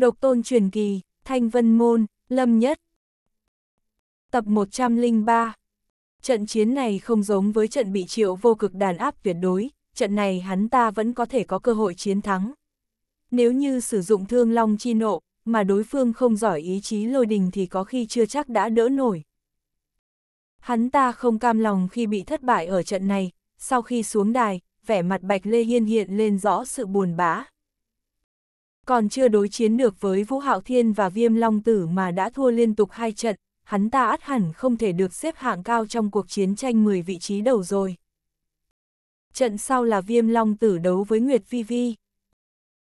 Độc tôn truyền kỳ, Thanh Vân Môn, Lâm Nhất. Tập 103 Trận chiến này không giống với trận bị triệu vô cực đàn áp tuyệt đối, trận này hắn ta vẫn có thể có cơ hội chiến thắng. Nếu như sử dụng thương long chi nộ, mà đối phương không giỏi ý chí lôi đình thì có khi chưa chắc đã đỡ nổi. Hắn ta không cam lòng khi bị thất bại ở trận này, sau khi xuống đài, vẻ mặt Bạch Lê Hiên hiện lên rõ sự buồn bã còn chưa đối chiến được với Vũ Hạo Thiên và Viêm Long Tử mà đã thua liên tục hai trận, hắn ta át hẳn không thể được xếp hạng cao trong cuộc chiến tranh 10 vị trí đầu rồi. Trận sau là Viêm Long Tử đấu với Nguyệt Vi Vi.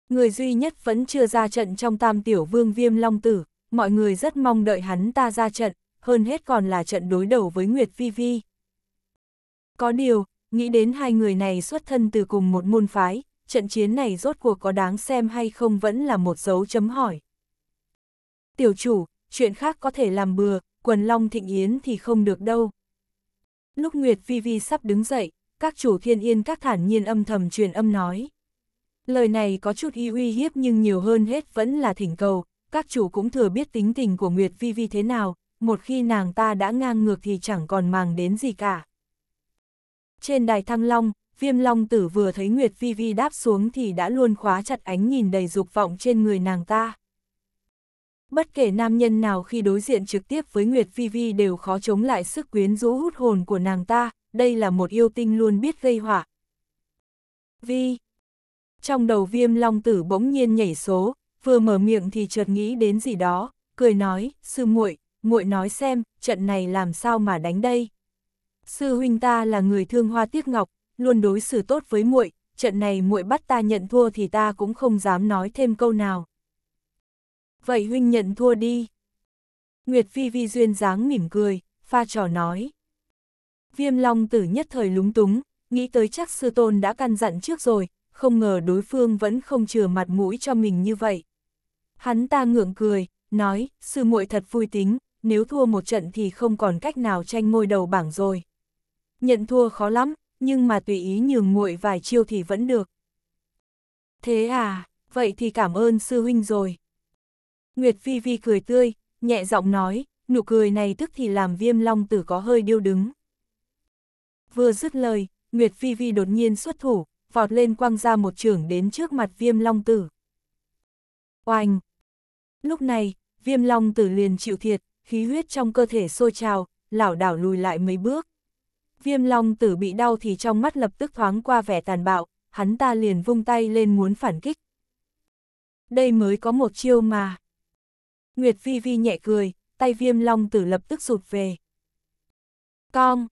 Người duy nhất vẫn chưa ra trận trong tam tiểu vương Viêm Long Tử, mọi người rất mong đợi hắn ta ra trận, hơn hết còn là trận đối đầu với Nguyệt Vi Vi. Có điều, nghĩ đến hai người này xuất thân từ cùng một môn phái, trận chiến này rốt cuộc có đáng xem hay không vẫn là một dấu chấm hỏi. Tiểu chủ, chuyện khác có thể làm bừa, quần long thịnh yến thì không được đâu. Lúc Nguyệt Vi Vi sắp đứng dậy, các chủ thiên yên các thản nhiên âm thầm truyền âm nói. Lời này có chút y uy hiếp nhưng nhiều hơn hết vẫn là thỉnh cầu, các chủ cũng thừa biết tính tình của Nguyệt Vi Vi thế nào, một khi nàng ta đã ngang ngược thì chẳng còn màng đến gì cả. Trên đài Thăng Long, viêm long tử vừa thấy Nguyệt Vi Vi đáp xuống thì đã luôn khóa chặt ánh nhìn đầy dục vọng trên người nàng ta. Bất kể nam nhân nào khi đối diện trực tiếp với Nguyệt Vi Vi đều khó chống lại sức quyến rũ hút hồn của nàng ta, đây là một yêu tinh luôn biết gây họa. Vi Trong đầu viêm long tử bỗng nhiên nhảy số, vừa mở miệng thì chợt nghĩ đến gì đó, cười nói, sư muội, muội nói xem, trận này làm sao mà đánh đây. Sư huynh ta là người thương hoa tiếc ngọc, luôn đối xử tốt với muội, trận này muội bắt ta nhận thua thì ta cũng không dám nói thêm câu nào. Vậy huynh nhận thua đi. Nguyệt Phi Vi duyên dáng mỉm cười, pha trò nói. Viêm Long tử nhất thời lúng túng, nghĩ tới chắc sư tôn đã căn dặn trước rồi, không ngờ đối phương vẫn không chừa mặt mũi cho mình như vậy. Hắn ta ngượng cười, nói, sư muội thật vui tính, nếu thua một trận thì không còn cách nào tranh ngôi đầu bảng rồi. Nhận thua khó lắm, nhưng mà tùy ý nhường muội vài chiêu thì vẫn được. Thế à, vậy thì cảm ơn sư huynh rồi. Nguyệt Phi Vi cười tươi, nhẹ giọng nói, nụ cười này tức thì làm viêm long tử có hơi điêu đứng. Vừa dứt lời, Nguyệt Phi Vi đột nhiên xuất thủ, vọt lên quăng ra một trường đến trước mặt viêm long tử. Oanh! Lúc này, viêm long tử liền chịu thiệt, khí huyết trong cơ thể sôi trào, lảo đảo lùi lại mấy bước. Viêm Long tử bị đau thì trong mắt lập tức thoáng qua vẻ tàn bạo, hắn ta liền vung tay lên muốn phản kích. Đây mới có một chiêu mà. Nguyệt Vi Vi nhẹ cười, tay viêm long tử lập tức rụt về. Cong!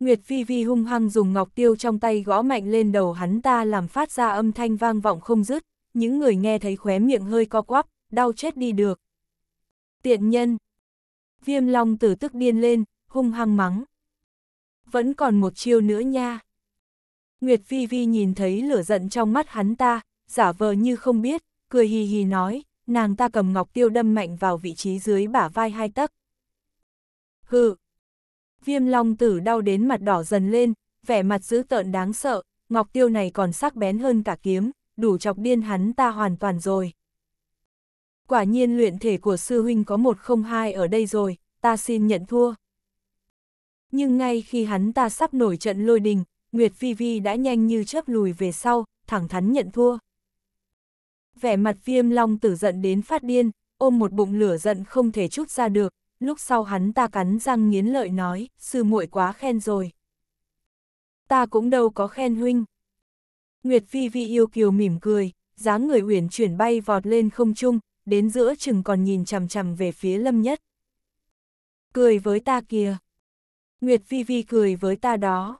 Nguyệt Vi Vi hung hăng dùng ngọc tiêu trong tay gõ mạnh lên đầu hắn ta làm phát ra âm thanh vang vọng không dứt, những người nghe thấy khóe miệng hơi co quắp, đau chết đi được. Tiện nhân! Viêm long tử tức điên lên, hung hăng mắng vẫn còn một chiêu nữa nha. Nguyệt Vi Vi nhìn thấy lửa giận trong mắt hắn ta, giả vờ như không biết, cười hì hì nói, nàng ta cầm ngọc tiêu đâm mạnh vào vị trí dưới bả vai hai tấc. Hừ! Viêm long tử đau đến mặt đỏ dần lên, vẻ mặt dữ tợn đáng sợ, ngọc tiêu này còn sắc bén hơn cả kiếm, đủ chọc điên hắn ta hoàn toàn rồi. Quả nhiên luyện thể của sư huynh có một không hai ở đây rồi, ta xin nhận thua. Nhưng ngay khi hắn ta sắp nổi trận lôi đình, Nguyệt Phi Vi đã nhanh như chớp lùi về sau, thẳng thắn nhận thua. Vẻ mặt viêm long tử giận đến phát điên, ôm một bụng lửa giận không thể chút ra được, lúc sau hắn ta cắn răng nghiến lợi nói, sư muội quá khen rồi. Ta cũng đâu có khen huynh. Nguyệt Phi Vi yêu kiều mỉm cười, dáng người uyển chuyển bay vọt lên không trung, đến giữa chừng còn nhìn chằm chằm về phía lâm nhất. Cười với ta kìa. Nguyệt Vi Vi cười với ta đó.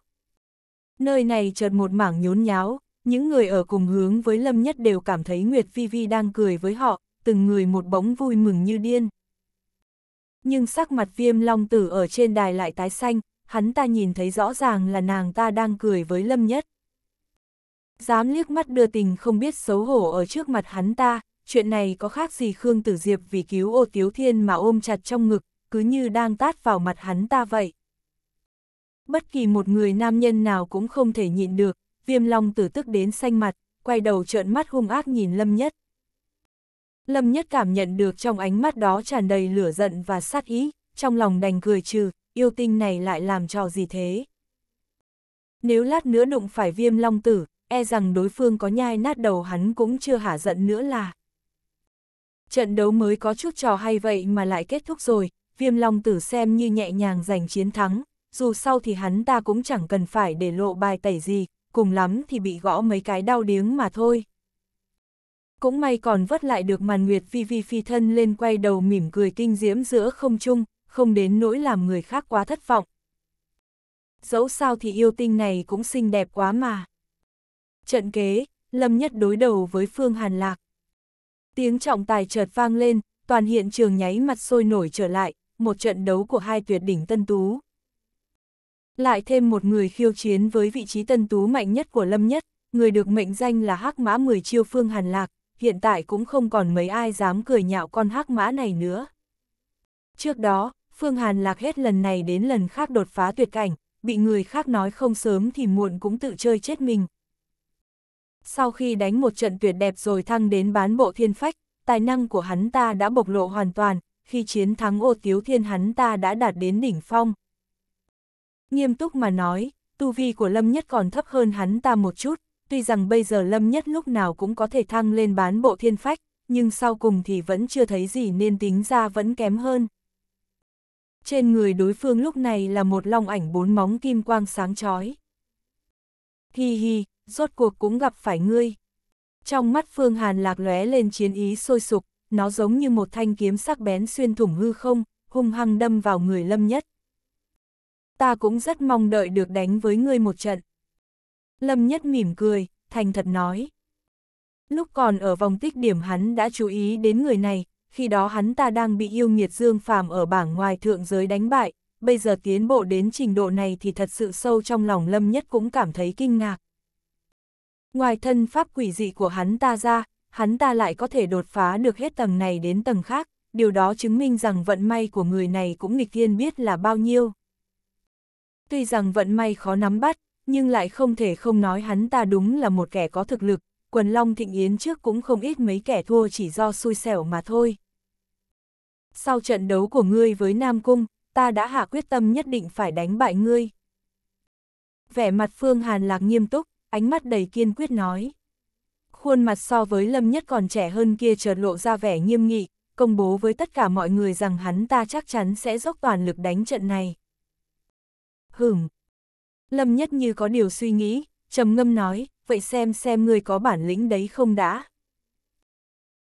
Nơi này chợt một mảng nhốn nháo, những người ở cùng hướng với Lâm Nhất đều cảm thấy Nguyệt Vi Vi đang cười với họ, từng người một bóng vui mừng như điên. Nhưng sắc mặt viêm long tử ở trên đài lại tái xanh, hắn ta nhìn thấy rõ ràng là nàng ta đang cười với Lâm Nhất. Dám liếc mắt đưa tình không biết xấu hổ ở trước mặt hắn ta, chuyện này có khác gì Khương Tử Diệp vì cứu ô Tiếu Thiên mà ôm chặt trong ngực, cứ như đang tát vào mặt hắn ta vậy bất kỳ một người nam nhân nào cũng không thể nhịn được, viêm long tử tức đến xanh mặt, quay đầu trợn mắt hung ác nhìn Lâm Nhất. Lâm Nhất cảm nhận được trong ánh mắt đó tràn đầy lửa giận và sát ý, trong lòng đành cười trừ, yêu tinh này lại làm trò gì thế. Nếu lát nữa đụng phải viêm long tử, e rằng đối phương có nhai nát đầu hắn cũng chưa hả giận nữa là. Trận đấu mới có chút trò hay vậy mà lại kết thúc rồi, viêm long tử xem như nhẹ nhàng giành chiến thắng, dù sau thì hắn ta cũng chẳng cần phải để lộ bài tẩy gì, cùng lắm thì bị gõ mấy cái đau điếng mà thôi. Cũng may còn vất lại được màn nguyệt vi vi phi thân lên quay đầu mỉm cười kinh diễm giữa không trung, không đến nỗi làm người khác quá thất vọng. Dẫu sao thì yêu tinh này cũng xinh đẹp quá mà. Trận kế, Lâm Nhất đối đầu với Phương Hàn Lạc. Tiếng trọng tài chợt vang lên, toàn hiện trường nháy mặt sôi nổi trở lại, một trận đấu của hai tuyệt đỉnh tân tú. Lại thêm một người khiêu chiến với vị trí tân tú mạnh nhất của Lâm Nhất, người được mệnh danh là hắc mã 10 chiêu phương hàn lạc, hiện tại cũng không còn mấy ai dám cười nhạo con hắc mã này nữa. Trước đó, Phương Hàn Lạc hết lần này đến lần khác đột phá tuyệt cảnh, bị người khác nói không sớm thì muộn cũng tự chơi chết mình. Sau khi đánh một trận tuyệt đẹp rồi thăng đến bán bộ thiên phách, tài năng của hắn ta đã bộc lộ hoàn toàn, khi chiến thắng ô tiếu thiên hắn ta đã đạt đến đỉnh phong. Nghiêm túc mà nói, tu vi của Lâm Nhất còn thấp hơn hắn ta một chút, tuy rằng bây giờ Lâm Nhất lúc nào cũng có thể thăng lên bán bộ thiên phách, nhưng sau cùng thì vẫn chưa thấy gì nên tính ra vẫn kém hơn. Trên người đối phương lúc này là một long ảnh bốn móng kim quang sáng chói. Hi hi, rốt cuộc cũng gặp phải ngươi. Trong mắt Phương Hàn lạc lóe lên chiến ý sôi sục, nó giống như một thanh kiếm sắc bén xuyên thủng hư không, hung hăng đâm vào người Lâm Nhất ta cũng rất mong đợi được đánh với ngươi một trận. Lâm Nhất mỉm cười, thành thật nói. Lúc còn ở vòng tích điểm hắn đã chú ý đến người này, khi đó hắn ta đang bị yêu nghiệt dương phàm ở bảng ngoài thượng giới đánh bại, bây giờ tiến bộ đến trình độ này thì thật sự sâu trong lòng Lâm Nhất cũng cảm thấy kinh ngạc. Ngoài thân pháp quỷ dị của hắn ta ra, hắn ta lại có thể đột phá được hết tầng này đến tầng khác, điều đó chứng minh rằng vận may của người này cũng nghịch thiên biết là bao nhiêu. Tuy rằng vận may khó nắm bắt, nhưng lại không thể không nói hắn ta đúng là một kẻ có thực lực, quần long thịnh yến trước cũng không ít mấy kẻ thua chỉ do xui xẻo mà thôi. Sau trận đấu của ngươi với Nam Cung, ta đã hạ quyết tâm nhất định phải đánh bại ngươi. Vẻ mặt Phương Hàn Lạc nghiêm túc, ánh mắt đầy kiên quyết nói. Khuôn mặt so với Lâm Nhất còn trẻ hơn kia chợt lộ ra vẻ nghiêm nghị, công bố với tất cả mọi người rằng hắn ta chắc chắn sẽ dốc toàn lực đánh trận này hửm. Lâm Nhất như có điều suy nghĩ, trầm ngâm nói, vậy xem xem người có bản lĩnh đấy không đã.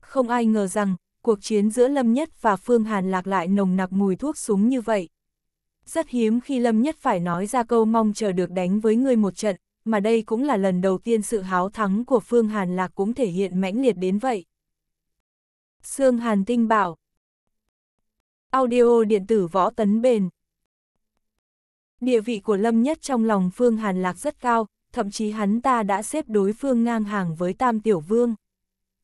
Không ai ngờ rằng, cuộc chiến giữa Lâm Nhất và Phương Hàn lạc lại nồng nặc mùi thuốc súng như vậy. Rất hiếm khi Lâm Nhất phải nói ra câu mong chờ được đánh với người một trận, mà đây cũng là lần đầu tiên sự háo thắng của Phương Hàn Lạc cũng thể hiện mãnh liệt đến vậy. Sương Hàn Tinh bảo Audio điện tử võ tấn bền Địa vị của Lâm Nhất trong lòng Phương Hàn Lạc rất cao, thậm chí hắn ta đã xếp đối phương ngang hàng với Tam Tiểu Vương.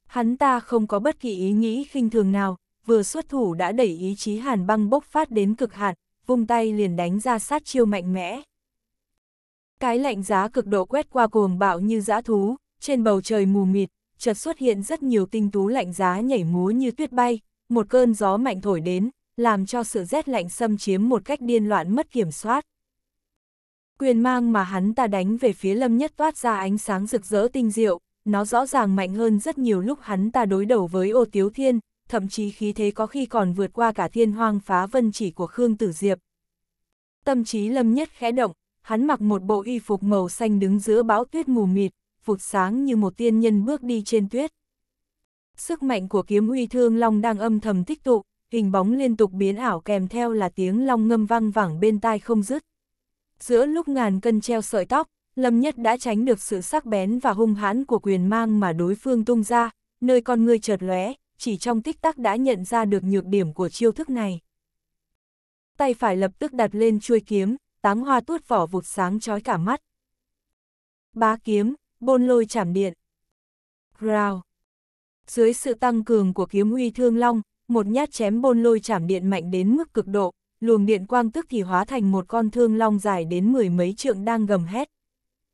Hắn ta không có bất kỳ ý nghĩ khinh thường nào, vừa xuất thủ đã đẩy ý chí Hàn băng bốc phát đến cực hạn, vung tay liền đánh ra sát chiêu mạnh mẽ. Cái lạnh giá cực độ quét qua cuồng bạo như dã thú, trên bầu trời mù mịt, chợt xuất hiện rất nhiều tinh tú lạnh giá nhảy múa như tuyết bay, một cơn gió mạnh thổi đến, làm cho sự rét lạnh xâm chiếm một cách điên loạn mất kiểm soát. Quyền mang mà hắn ta đánh về phía lâm nhất toát ra ánh sáng rực rỡ tinh diệu, nó rõ ràng mạnh hơn rất nhiều lúc hắn ta đối đầu với ô tiếu thiên, thậm chí khí thế có khi còn vượt qua cả thiên hoang phá vân chỉ của Khương Tử Diệp. Tâm trí lâm nhất khẽ động, hắn mặc một bộ y phục màu xanh đứng giữa bão tuyết mù mịt, vụt sáng như một tiên nhân bước đi trên tuyết. Sức mạnh của kiếm uy thương long đang âm thầm tích tụ, hình bóng liên tục biến ảo kèm theo là tiếng long ngâm vang vẳng bên tai không dứt. Giữa lúc ngàn cân treo sợi tóc, Lâm Nhất đã tránh được sự sắc bén và hung hãn của quyền mang mà đối phương tung ra, nơi con người chợt lóe, chỉ trong tích tắc đã nhận ra được nhược điểm của chiêu thức này. Tay phải lập tức đặt lên chuôi kiếm, tám hoa tuốt vỏ vụt sáng chói cả mắt. Bá kiếm, bôn lôi chảm điện. Rào. Dưới sự tăng cường của kiếm huy thương long, một nhát chém bôn lôi chảm điện mạnh đến mức cực độ, luồng điện quang tức thì hóa thành một con thương long dài đến mười mấy trượng đang gầm hét.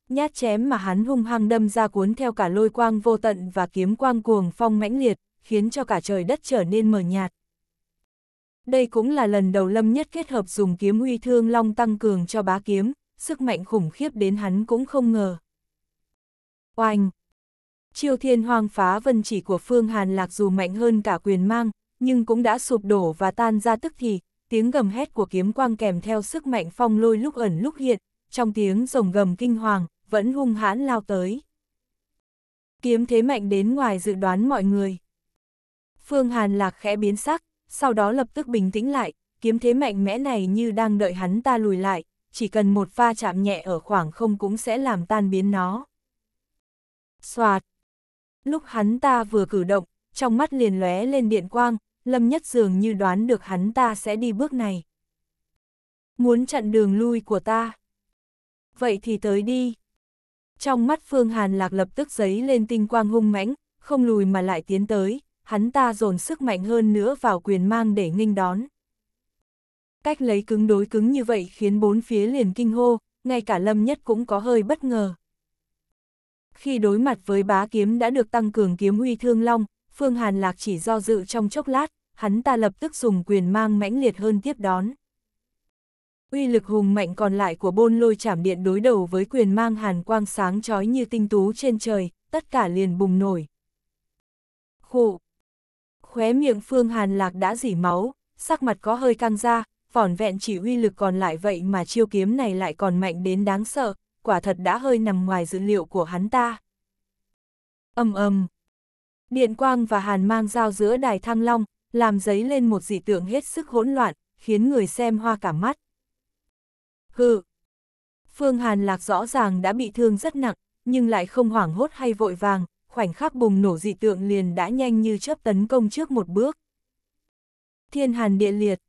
Nhát chém mà hắn hung hăng đâm ra cuốn theo cả lôi quang vô tận và kiếm quang cuồng phong mãnh liệt, khiến cho cả trời đất trở nên mờ nhạt. Đây cũng là lần đầu Lâm Nhất kết hợp dùng kiếm uy thương long tăng cường cho bá kiếm, sức mạnh khủng khiếp đến hắn cũng không ngờ. Oanh! Chiêu thiên hoang phá vân chỉ của Phương Hàn Lạc dù mạnh hơn cả quyền mang, nhưng cũng đã sụp đổ và tan ra tức thì, tiếng gầm hét của kiếm quang kèm theo sức mạnh phong lôi lúc ẩn lúc hiện, trong tiếng rồng gầm kinh hoàng, vẫn hung hãn lao tới. Kiếm thế mạnh đến ngoài dự đoán mọi người. Phương Hàn Lạc khẽ biến sắc, sau đó lập tức bình tĩnh lại, kiếm thế mạnh mẽ này như đang đợi hắn ta lùi lại, chỉ cần một va chạm nhẹ ở khoảng không cũng sẽ làm tan biến nó. Xoạt! Lúc hắn ta vừa cử động, trong mắt liền lóe lên điện quang, Lâm Nhất dường như đoán được hắn ta sẽ đi bước này. Muốn chặn đường lui của ta. Vậy thì tới đi. Trong mắt Phương Hàn Lạc lập tức giấy lên tinh quang hung mãnh, không lùi mà lại tiến tới, hắn ta dồn sức mạnh hơn nữa vào quyền mang để nghênh đón. Cách lấy cứng đối cứng như vậy khiến bốn phía liền kinh hô, ngay cả Lâm Nhất cũng có hơi bất ngờ. Khi đối mặt với bá kiếm đã được tăng cường kiếm huy thương long, Phương Hàn Lạc chỉ do dự trong chốc lát, hắn ta lập tức dùng quyền mang mãnh liệt hơn tiếp đón. Uy lực hùng mạnh còn lại của bôn lôi chảm điện đối đầu với quyền mang hàn quang sáng chói như tinh tú trên trời, tất cả liền bùng nổi. Khụ! Khóe miệng Phương Hàn Lạc đã dỉ máu, sắc mặt có hơi căng ra, vỏn vẹn chỉ uy lực còn lại vậy mà chiêu kiếm này lại còn mạnh đến đáng sợ, quả thật đã hơi nằm ngoài dữ liệu của hắn ta. Âm âm! Điện quang và hàn mang giao giữa đài thăng long, làm giấy lên một dị tượng hết sức hỗn loạn, khiến người xem hoa cả mắt. Hừ! Phương Hàn Lạc rõ ràng đã bị thương rất nặng, nhưng lại không hoảng hốt hay vội vàng, khoảnh khắc bùng nổ dị tượng liền đã nhanh như chớp tấn công trước một bước. Thiên Hàn địa liệt.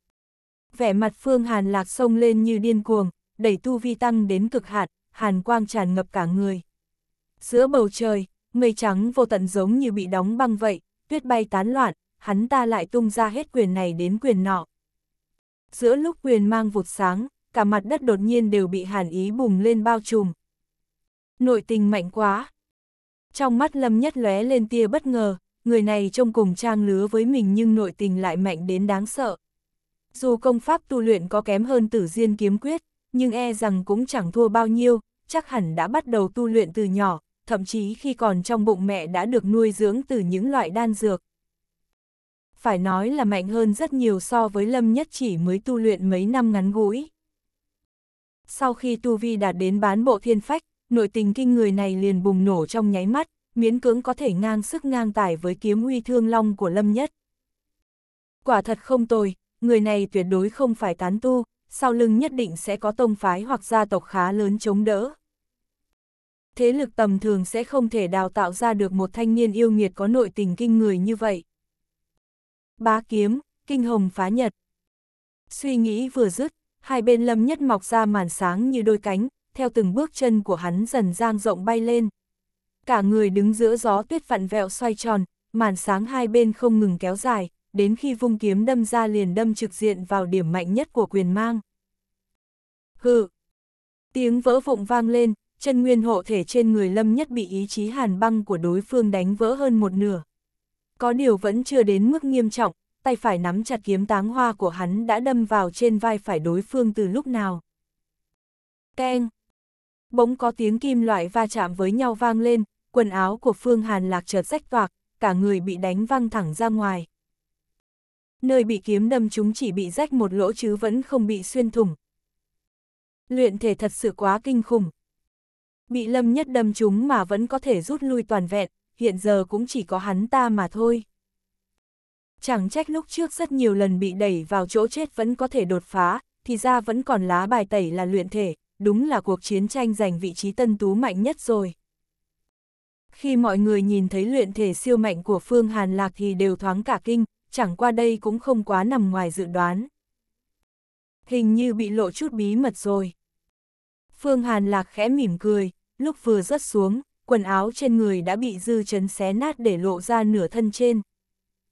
Vẻ mặt Phương Hàn Lạc sông lên như điên cuồng, đẩy tu vi tăng đến cực hạn, hàn quang tràn ngập cả người. Giữa bầu trời, mây trắng vô tận giống như bị đóng băng vậy, tuyết bay tán loạn, hắn ta lại tung ra hết quyền này đến quyền nọ. Giữa lúc quyền mang vụt sáng, cả mặt đất đột nhiên đều bị hàn ý bùng lên bao trùm. Nội tình mạnh quá. Trong mắt Lâm Nhất lóe lên tia bất ngờ, người này trông cùng trang lứa với mình nhưng nội tình lại mạnh đến đáng sợ. Dù công pháp tu luyện có kém hơn tử diên kiếm quyết, nhưng e rằng cũng chẳng thua bao nhiêu, chắc hẳn đã bắt đầu tu luyện từ nhỏ, thậm chí khi còn trong bụng mẹ đã được nuôi dưỡng từ những loại đan dược. Phải nói là mạnh hơn rất nhiều so với Lâm Nhất chỉ mới tu luyện mấy năm ngắn ngủi. Sau khi Tu Vi đạt đến bán bộ thiên phách, nội tình kinh người này liền bùng nổ trong nháy mắt, miễn cưỡng có thể ngang sức ngang tài với kiếm uy thương long của Lâm Nhất. Quả thật không tồi, người này tuyệt đối không phải tán tu, sau lưng nhất định sẽ có tông phái hoặc gia tộc khá lớn chống đỡ thế lực tầm thường sẽ không thể đào tạo ra được một thanh niên yêu nghiệt có nội tình kinh người như vậy. Bá kiếm, kinh hồng phá nhật. Suy nghĩ vừa dứt, hai bên lâm nhất mọc ra màn sáng như đôi cánh, theo từng bước chân của hắn dần giang rộng bay lên. Cả người đứng giữa gió tuyết vặn vẹo xoay tròn, màn sáng hai bên không ngừng kéo dài, đến khi vung kiếm đâm ra liền đâm trực diện vào điểm mạnh nhất của quyền mang. Hừ! Tiếng vỡ vụng vang lên, chân nguyên hộ thể trên người Lâm Nhất bị ý chí hàn băng của đối phương đánh vỡ hơn một nửa. Có điều vẫn chưa đến mức nghiêm trọng, tay phải nắm chặt kiếm táng hoa của hắn đã đâm vào trên vai phải đối phương từ lúc nào. Keng! Bỗng có tiếng kim loại va chạm với nhau vang lên, quần áo của Phương Hàn Lạc chợt rách toạc, cả người bị đánh văng thẳng ra ngoài. Nơi bị kiếm đâm chúng chỉ bị rách một lỗ chứ vẫn không bị xuyên thủng. Luyện thể thật sự quá kinh khủng, Bị lâm nhất đâm chúng mà vẫn có thể rút lui toàn vẹn, hiện giờ cũng chỉ có hắn ta mà thôi. Chẳng trách lúc trước rất nhiều lần bị đẩy vào chỗ chết vẫn có thể đột phá, thì ra vẫn còn lá bài tẩy là luyện thể, đúng là cuộc chiến tranh giành vị trí tân tú mạnh nhất rồi. Khi mọi người nhìn thấy luyện thể siêu mạnh của Phương Hàn Lạc thì đều thoáng cả kinh, chẳng qua đây cũng không quá nằm ngoài dự đoán. Hình như bị lộ chút bí mật rồi. Phương Hàn Lạc khẽ mỉm cười, lúc vừa rớt xuống, quần áo trên người đã bị dư chấn xé nát để lộ ra nửa thân trên.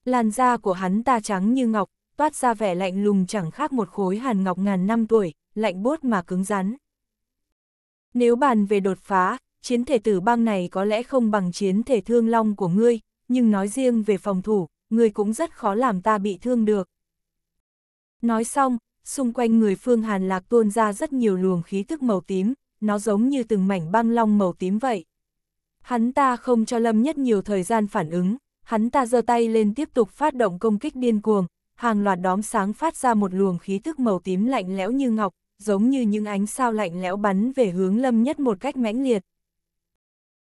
Làn da của hắn ta trắng như ngọc, toát ra vẻ lạnh lùng chẳng khác một khối hàn ngọc ngàn năm tuổi, lạnh bốt mà cứng rắn. Nếu bàn về đột phá, chiến thể tử băng này có lẽ không bằng chiến thể thương long của ngươi, nhưng nói riêng về phòng thủ, ngươi cũng rất khó làm ta bị thương được. Nói xong, xung quanh người Phương Hàn Lạc tuôn ra rất nhiều luồng khí thức màu tím, nó giống như từng mảnh băng long màu tím vậy. Hắn ta không cho Lâm Nhất nhiều thời gian phản ứng, hắn ta giơ tay lên tiếp tục phát động công kích điên cuồng, hàng loạt đóm sáng phát ra một luồng khí thức màu tím lạnh lẽo như ngọc, giống như những ánh sao lạnh lẽo bắn về hướng Lâm Nhất một cách mãnh liệt.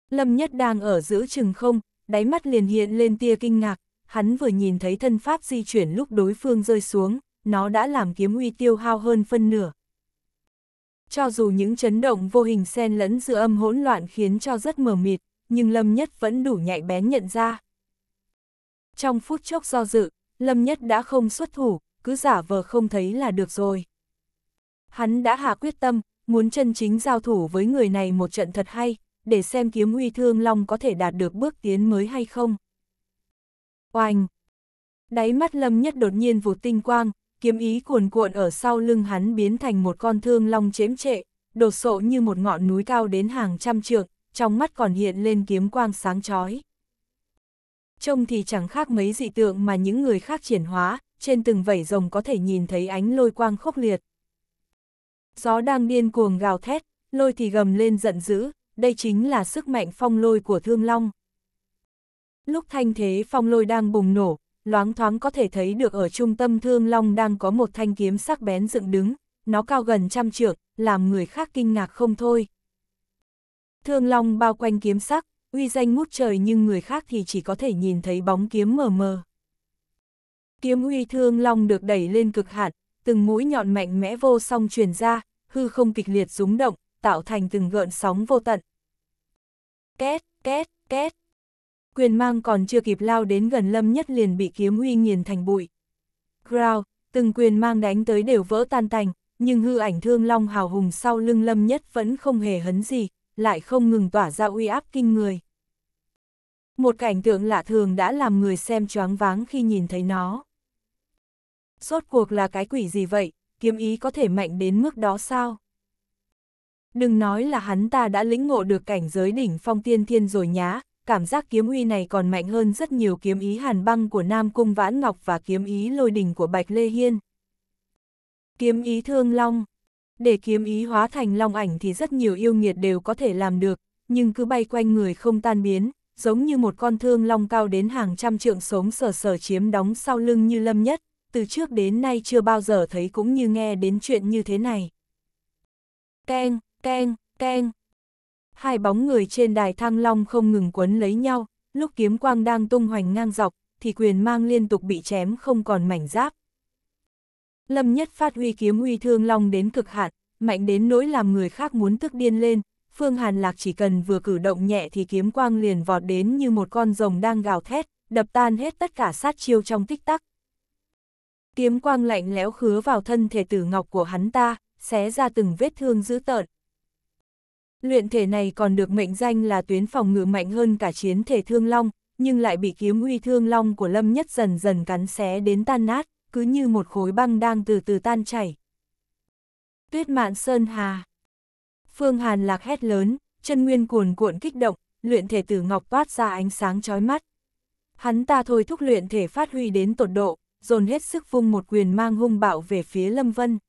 Lâm Nhất đang ở giữa chừng không, đáy mắt liền hiện lên tia kinh ngạc, hắn vừa nhìn thấy thân pháp di chuyển lúc đối phương rơi xuống, nó đã làm kiếm uy tiêu hao hơn phân nửa. Cho dù những chấn động vô hình xen lẫn giữa âm hỗn loạn khiến cho rất mờ mịt, nhưng Lâm Nhất vẫn đủ nhạy bén nhận ra. Trong phút chốc do dự, Lâm Nhất đã không xuất thủ, cứ giả vờ không thấy là được rồi. Hắn đã hạ quyết tâm, muốn chân chính giao thủ với người này một trận thật hay, để xem kiếm uy thương long có thể đạt được bước tiến mới hay không. Oanh! Đáy mắt Lâm Nhất đột nhiên vụt tinh quang, kiếm ý cuồn cuộn ở sau lưng hắn biến thành một con thương long chếm trệ, đột sộ như một ngọn núi cao đến hàng trăm trượng, trong mắt còn hiện lên kiếm quang sáng chói. Trông thì chẳng khác mấy dị tượng mà những người khác triển hóa, trên từng vảy rồng có thể nhìn thấy ánh lôi quang khốc liệt. Gió đang điên cuồng gào thét, lôi thì gầm lên giận dữ, đây chính là sức mạnh phong lôi của thương long. Lúc thanh thế phong lôi đang bùng nổ, loáng thoáng có thể thấy được ở trung tâm Thương Long đang có một thanh kiếm sắc bén dựng đứng, nó cao gần trăm trượng, làm người khác kinh ngạc không thôi. Thương Long bao quanh kiếm sắc, uy danh ngút trời nhưng người khác thì chỉ có thể nhìn thấy bóng kiếm mờ mờ. Kiếm uy Thương Long được đẩy lên cực hạn, từng mũi nhọn mạnh mẽ vô song truyền ra, hư không kịch liệt rúng động, tạo thành từng gợn sóng vô tận. Két, két, két quyền mang còn chưa kịp lao đến gần Lâm Nhất liền bị kiếm uy nghiền thành bụi. Growl, từng quyền mang đánh tới đều vỡ tan tành, nhưng hư ảnh thương long hào hùng sau lưng Lâm Nhất vẫn không hề hấn gì, lại không ngừng tỏa ra uy áp kinh người. Một cảnh tượng lạ thường đã làm người xem choáng váng khi nhìn thấy nó. Sốt cuộc là cái quỷ gì vậy, kiếm ý có thể mạnh đến mức đó sao? Đừng nói là hắn ta đã lĩnh ngộ được cảnh giới đỉnh phong tiên thiên rồi nhá, cảm giác kiếm uy này còn mạnh hơn rất nhiều kiếm ý hàn băng của Nam Cung Vãn Ngọc và kiếm ý lôi đình của Bạch Lê Hiên. Kiếm ý thương long Để kiếm ý hóa thành long ảnh thì rất nhiều yêu nghiệt đều có thể làm được, nhưng cứ bay quanh người không tan biến, giống như một con thương long cao đến hàng trăm trượng sống sờ sờ chiếm đóng sau lưng như lâm nhất, từ trước đến nay chưa bao giờ thấy cũng như nghe đến chuyện như thế này. Keng, keng, keng, Hai bóng người trên đài thăng long không ngừng quấn lấy nhau, lúc kiếm quang đang tung hoành ngang dọc, thì quyền mang liên tục bị chém không còn mảnh giáp. Lâm Nhất phát huy kiếm uy thương long đến cực hạn, mạnh đến nỗi làm người khác muốn tức điên lên, Phương Hàn Lạc chỉ cần vừa cử động nhẹ thì kiếm quang liền vọt đến như một con rồng đang gào thét, đập tan hết tất cả sát chiêu trong tích tắc. Kiếm quang lạnh lẽo khứa vào thân thể tử ngọc của hắn ta, xé ra từng vết thương dữ tợn. Luyện thể này còn được mệnh danh là tuyến phòng ngự mạnh hơn cả chiến thể thương long, nhưng lại bị kiếm uy thương long của Lâm Nhất dần dần cắn xé đến tan nát, cứ như một khối băng đang từ từ tan chảy. Tuyết mạn sơn hà Phương Hàn lạc hét lớn, chân nguyên cuồn cuộn kích động, luyện thể tử ngọc toát ra ánh sáng chói mắt. Hắn ta thôi thúc luyện thể phát huy đến tột độ, dồn hết sức vung một quyền mang hung bạo về phía Lâm Vân.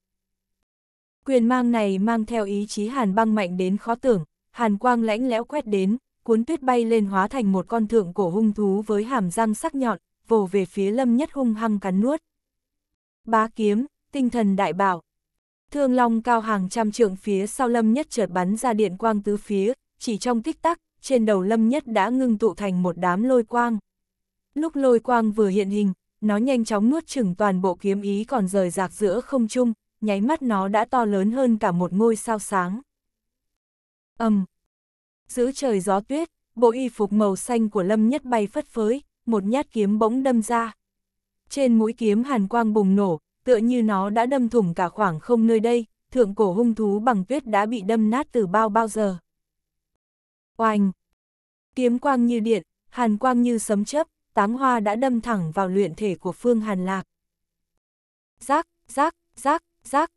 Quyền mang này mang theo ý chí hàn băng mạnh đến khó tưởng, hàn quang lãnh lẽo quét đến, cuốn tuyết bay lên hóa thành một con thượng cổ hung thú với hàm răng sắc nhọn, vồ về phía lâm nhất hung hăng cắn nuốt. Bá kiếm, tinh thần đại bảo. Thương long cao hàng trăm trượng phía sau lâm nhất chợt bắn ra điện quang tứ phía, chỉ trong tích tắc, trên đầu lâm nhất đã ngưng tụ thành một đám lôi quang. Lúc lôi quang vừa hiện hình, nó nhanh chóng nuốt chửng toàn bộ kiếm ý còn rời rạc giữa không trung, nháy mắt nó đã to lớn hơn cả một ngôi sao sáng. Âm! Um. Giữ trời gió tuyết, bộ y phục màu xanh của Lâm Nhất bay phất phới, một nhát kiếm bỗng đâm ra. Trên mũi kiếm hàn quang bùng nổ, tựa như nó đã đâm thủng cả khoảng không nơi đây, thượng cổ hung thú bằng tuyết đã bị đâm nát từ bao bao giờ. Oanh! Kiếm quang như điện, hàn quang như sấm chớp, táng hoa đã đâm thẳng vào luyện thể của Phương Hàn Lạc. Giác, giác, giác, rác.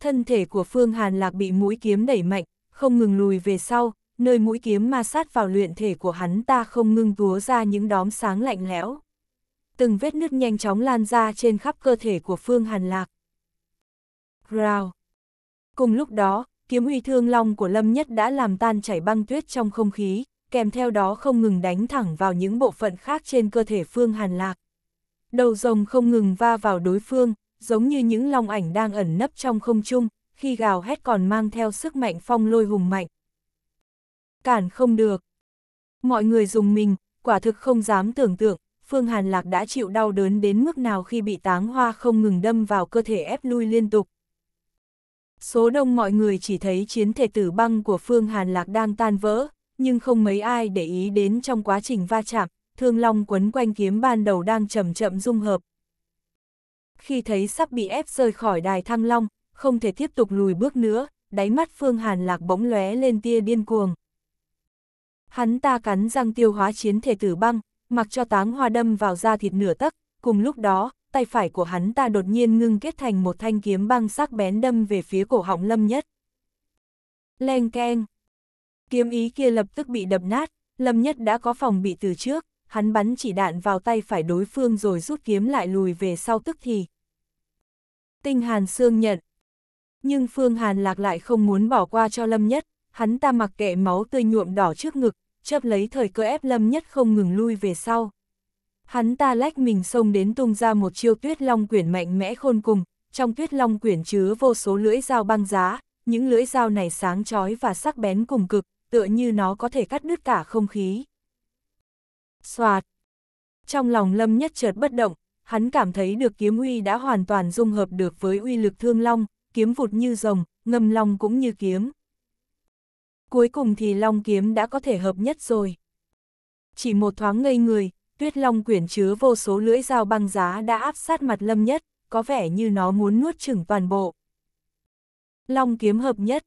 Thân thể của Phương Hàn Lạc bị mũi kiếm đẩy mạnh, không ngừng lùi về sau, nơi mũi kiếm ma sát vào luyện thể của hắn ta không ngừng túa ra những đóm sáng lạnh lẽo. Từng vết nứt nhanh chóng lan ra trên khắp cơ thể của Phương Hàn Lạc. Rào. Cùng lúc đó, kiếm uy thương long của Lâm Nhất đã làm tan chảy băng tuyết trong không khí, kèm theo đó không ngừng đánh thẳng vào những bộ phận khác trên cơ thể Phương Hàn Lạc. Đầu rồng không ngừng va vào đối phương, giống như những long ảnh đang ẩn nấp trong không trung, khi gào hét còn mang theo sức mạnh phong lôi hùng mạnh. Cản không được. Mọi người dùng mình, quả thực không dám tưởng tượng, Phương Hàn Lạc đã chịu đau đớn đến mức nào khi bị táng hoa không ngừng đâm vào cơ thể ép lui liên tục. Số đông mọi người chỉ thấy chiến thể tử băng của Phương Hàn Lạc đang tan vỡ, nhưng không mấy ai để ý đến trong quá trình va chạm, thương long quấn quanh kiếm ban đầu đang chậm chậm dung hợp, khi thấy sắp bị ép rơi khỏi đài thăng long, không thể tiếp tục lùi bước nữa, đáy mắt Phương Hàn Lạc bỗng lóe lên tia điên cuồng. Hắn ta cắn răng tiêu hóa chiến thể tử băng, mặc cho táng hoa đâm vào da thịt nửa tấc, cùng lúc đó, tay phải của hắn ta đột nhiên ngưng kết thành một thanh kiếm băng sắc bén đâm về phía cổ họng Lâm Nhất. Leng keng. Kiếm ý kia lập tức bị đập nát, Lâm Nhất đã có phòng bị từ trước, hắn bắn chỉ đạn vào tay phải đối phương rồi rút kiếm lại lùi về sau tức thì. Tinh Hàn Sương nhận. Nhưng Phương Hàn Lạc lại không muốn bỏ qua cho Lâm Nhất, hắn ta mặc kệ máu tươi nhuộm đỏ trước ngực, chớp lấy thời cơ ép Lâm Nhất không ngừng lui về sau. Hắn ta lách mình xông đến tung ra một chiêu tuyết long quyển mạnh mẽ khôn cùng, trong tuyết long quyển chứa vô số lưỡi dao băng giá, những lưỡi dao này sáng chói và sắc bén cùng cực, tựa như nó có thể cắt đứt cả không khí. Soạt. Trong lòng Lâm Nhất chợt bất động, hắn cảm thấy được kiếm uy đã hoàn toàn dung hợp được với uy lực thương long, kiếm vụt như rồng, ngâm long cũng như kiếm. Cuối cùng thì long kiếm đã có thể hợp nhất rồi. Chỉ một thoáng ngây người, tuyết long quyển chứa vô số lưỡi dao băng giá đã áp sát mặt Lâm Nhất, có vẻ như nó muốn nuốt chửng toàn bộ. Long kiếm hợp nhất.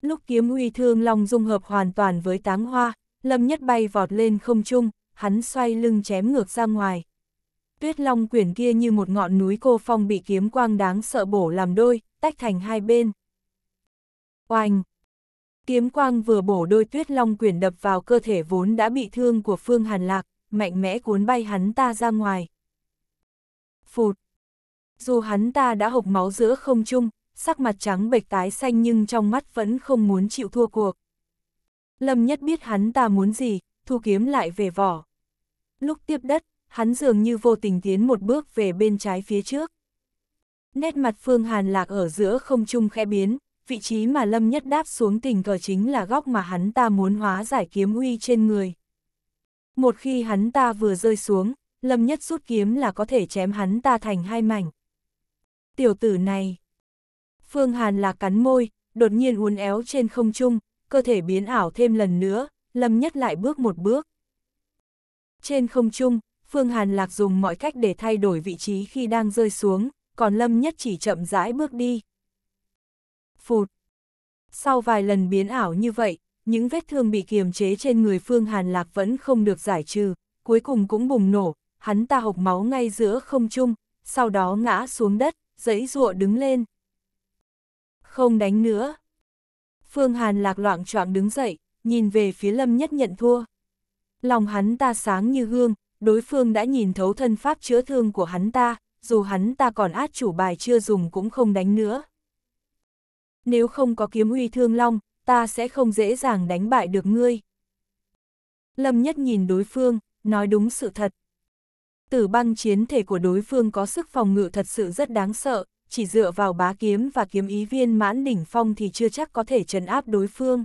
Lúc kiếm uy thương long dung hợp hoàn toàn với táng hoa, Lâm Nhất bay vọt lên không trung, hắn xoay lưng chém ngược ra ngoài. Tuyết long quyển kia như một ngọn núi cô phong bị kiếm quang đáng sợ bổ làm đôi, tách thành hai bên. Oanh! Kiếm quang vừa bổ đôi tuyết long quyển đập vào cơ thể vốn đã bị thương của Phương Hàn Lạc, mạnh mẽ cuốn bay hắn ta ra ngoài. Phụt! Dù hắn ta đã hộc máu giữa không trung, sắc mặt trắng bệch tái xanh nhưng trong mắt vẫn không muốn chịu thua cuộc. Lâm nhất biết hắn ta muốn gì, thu kiếm lại về vỏ lúc tiếp đất, hắn dường như vô tình tiến một bước về bên trái phía trước. Nét mặt Phương Hàn lạc ở giữa không trung khẽ biến, vị trí mà Lâm Nhất đáp xuống tình cờ chính là góc mà hắn ta muốn hóa giải kiếm uy trên người. Một khi hắn ta vừa rơi xuống, Lâm Nhất rút kiếm là có thể chém hắn ta thành hai mảnh. Tiểu tử này. Phương Hàn lạc cắn môi, đột nhiên uốn éo trên không trung, cơ thể biến ảo thêm lần nữa, Lâm Nhất lại bước một bước. Trên không trung, Phương Hàn Lạc dùng mọi cách để thay đổi vị trí khi đang rơi xuống, còn Lâm Nhất chỉ chậm rãi bước đi. Phụt! Sau vài lần biến ảo như vậy, những vết thương bị kiềm chế trên người Phương Hàn Lạc vẫn không được giải trừ, cuối cùng cũng bùng nổ, hắn ta hộc máu ngay giữa không trung, sau đó ngã xuống đất, giãy giụa đứng lên. Không đánh nữa. Phương Hàn Lạc loạn choạng đứng dậy, nhìn về phía Lâm Nhất nhận thua. Lòng hắn ta sáng như gương, đối phương đã nhìn thấu thân pháp chữa thương của hắn ta, dù hắn ta còn át chủ bài chưa dùng cũng không đánh nữa. Nếu không có kiếm uy thương long, ta sẽ không dễ dàng đánh bại được ngươi. Lâm Nhất nhìn đối phương, nói đúng sự thật. Tử băng chiến thể của đối phương có sức phòng ngự thật sự rất đáng sợ, chỉ dựa vào bá kiếm và kiếm ý viên mãn đỉnh phong thì chưa chắc có thể trấn áp đối phương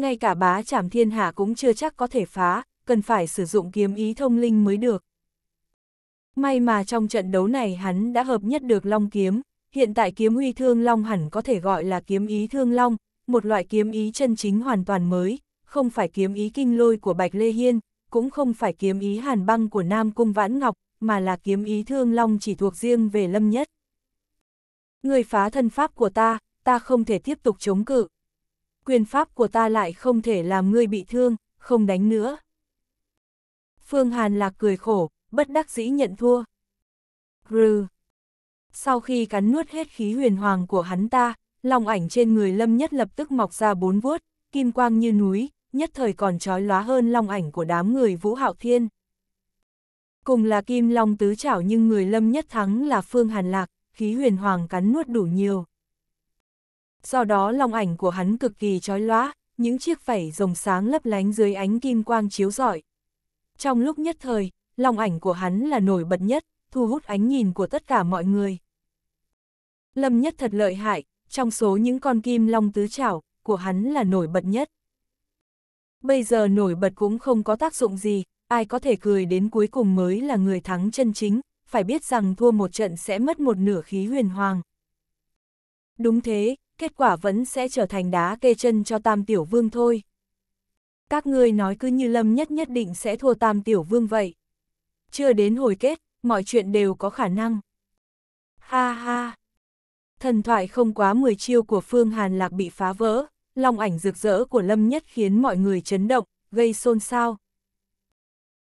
ngay cả bá trảm thiên hạ cũng chưa chắc có thể phá, cần phải sử dụng kiếm ý thông linh mới được. May mà trong trận đấu này hắn đã hợp nhất được long kiếm, hiện tại kiếm huy thương long hẳn có thể gọi là kiếm ý thương long, một loại kiếm ý chân chính hoàn toàn mới, không phải kiếm ý kinh lôi của Bạch Lê Hiên, cũng không phải kiếm ý hàn băng của Nam Cung Vãn Ngọc, mà là kiếm ý thương long chỉ thuộc riêng về lâm nhất. Người phá thân pháp của ta, ta không thể tiếp tục chống cự, quyền pháp của ta lại không thể làm ngươi bị thương, không đánh nữa. Phương Hàn Lạc cười khổ, bất đắc dĩ nhận thua. Rừ. Sau khi cắn nuốt hết khí huyền hoàng của hắn ta, lòng ảnh trên người lâm nhất lập tức mọc ra bốn vuốt, kim quang như núi, nhất thời còn trói lóa hơn long ảnh của đám người Vũ Hạo Thiên. Cùng là kim long tứ chảo nhưng người lâm nhất thắng là Phương Hàn Lạc, khí huyền hoàng cắn nuốt đủ nhiều, do đó lòng ảnh của hắn cực kỳ trói lóa, những chiếc vảy rồng sáng lấp lánh dưới ánh kim quang chiếu rọi. Trong lúc nhất thời, lòng ảnh của hắn là nổi bật nhất, thu hút ánh nhìn của tất cả mọi người. Lâm nhất thật lợi hại, trong số những con kim long tứ chảo, của hắn là nổi bật nhất. Bây giờ nổi bật cũng không có tác dụng gì, ai có thể cười đến cuối cùng mới là người thắng chân chính, phải biết rằng thua một trận sẽ mất một nửa khí huyền hoàng. Đúng thế, kết quả vẫn sẽ trở thành đá kê chân cho Tam Tiểu Vương thôi. Các ngươi nói cứ như Lâm Nhất nhất định sẽ thua Tam Tiểu Vương vậy. Chưa đến hồi kết, mọi chuyện đều có khả năng. Ha ha! Thần thoại không quá 10 chiêu của Phương Hàn Lạc bị phá vỡ, long ảnh rực rỡ của Lâm Nhất khiến mọi người chấn động, gây xôn xao.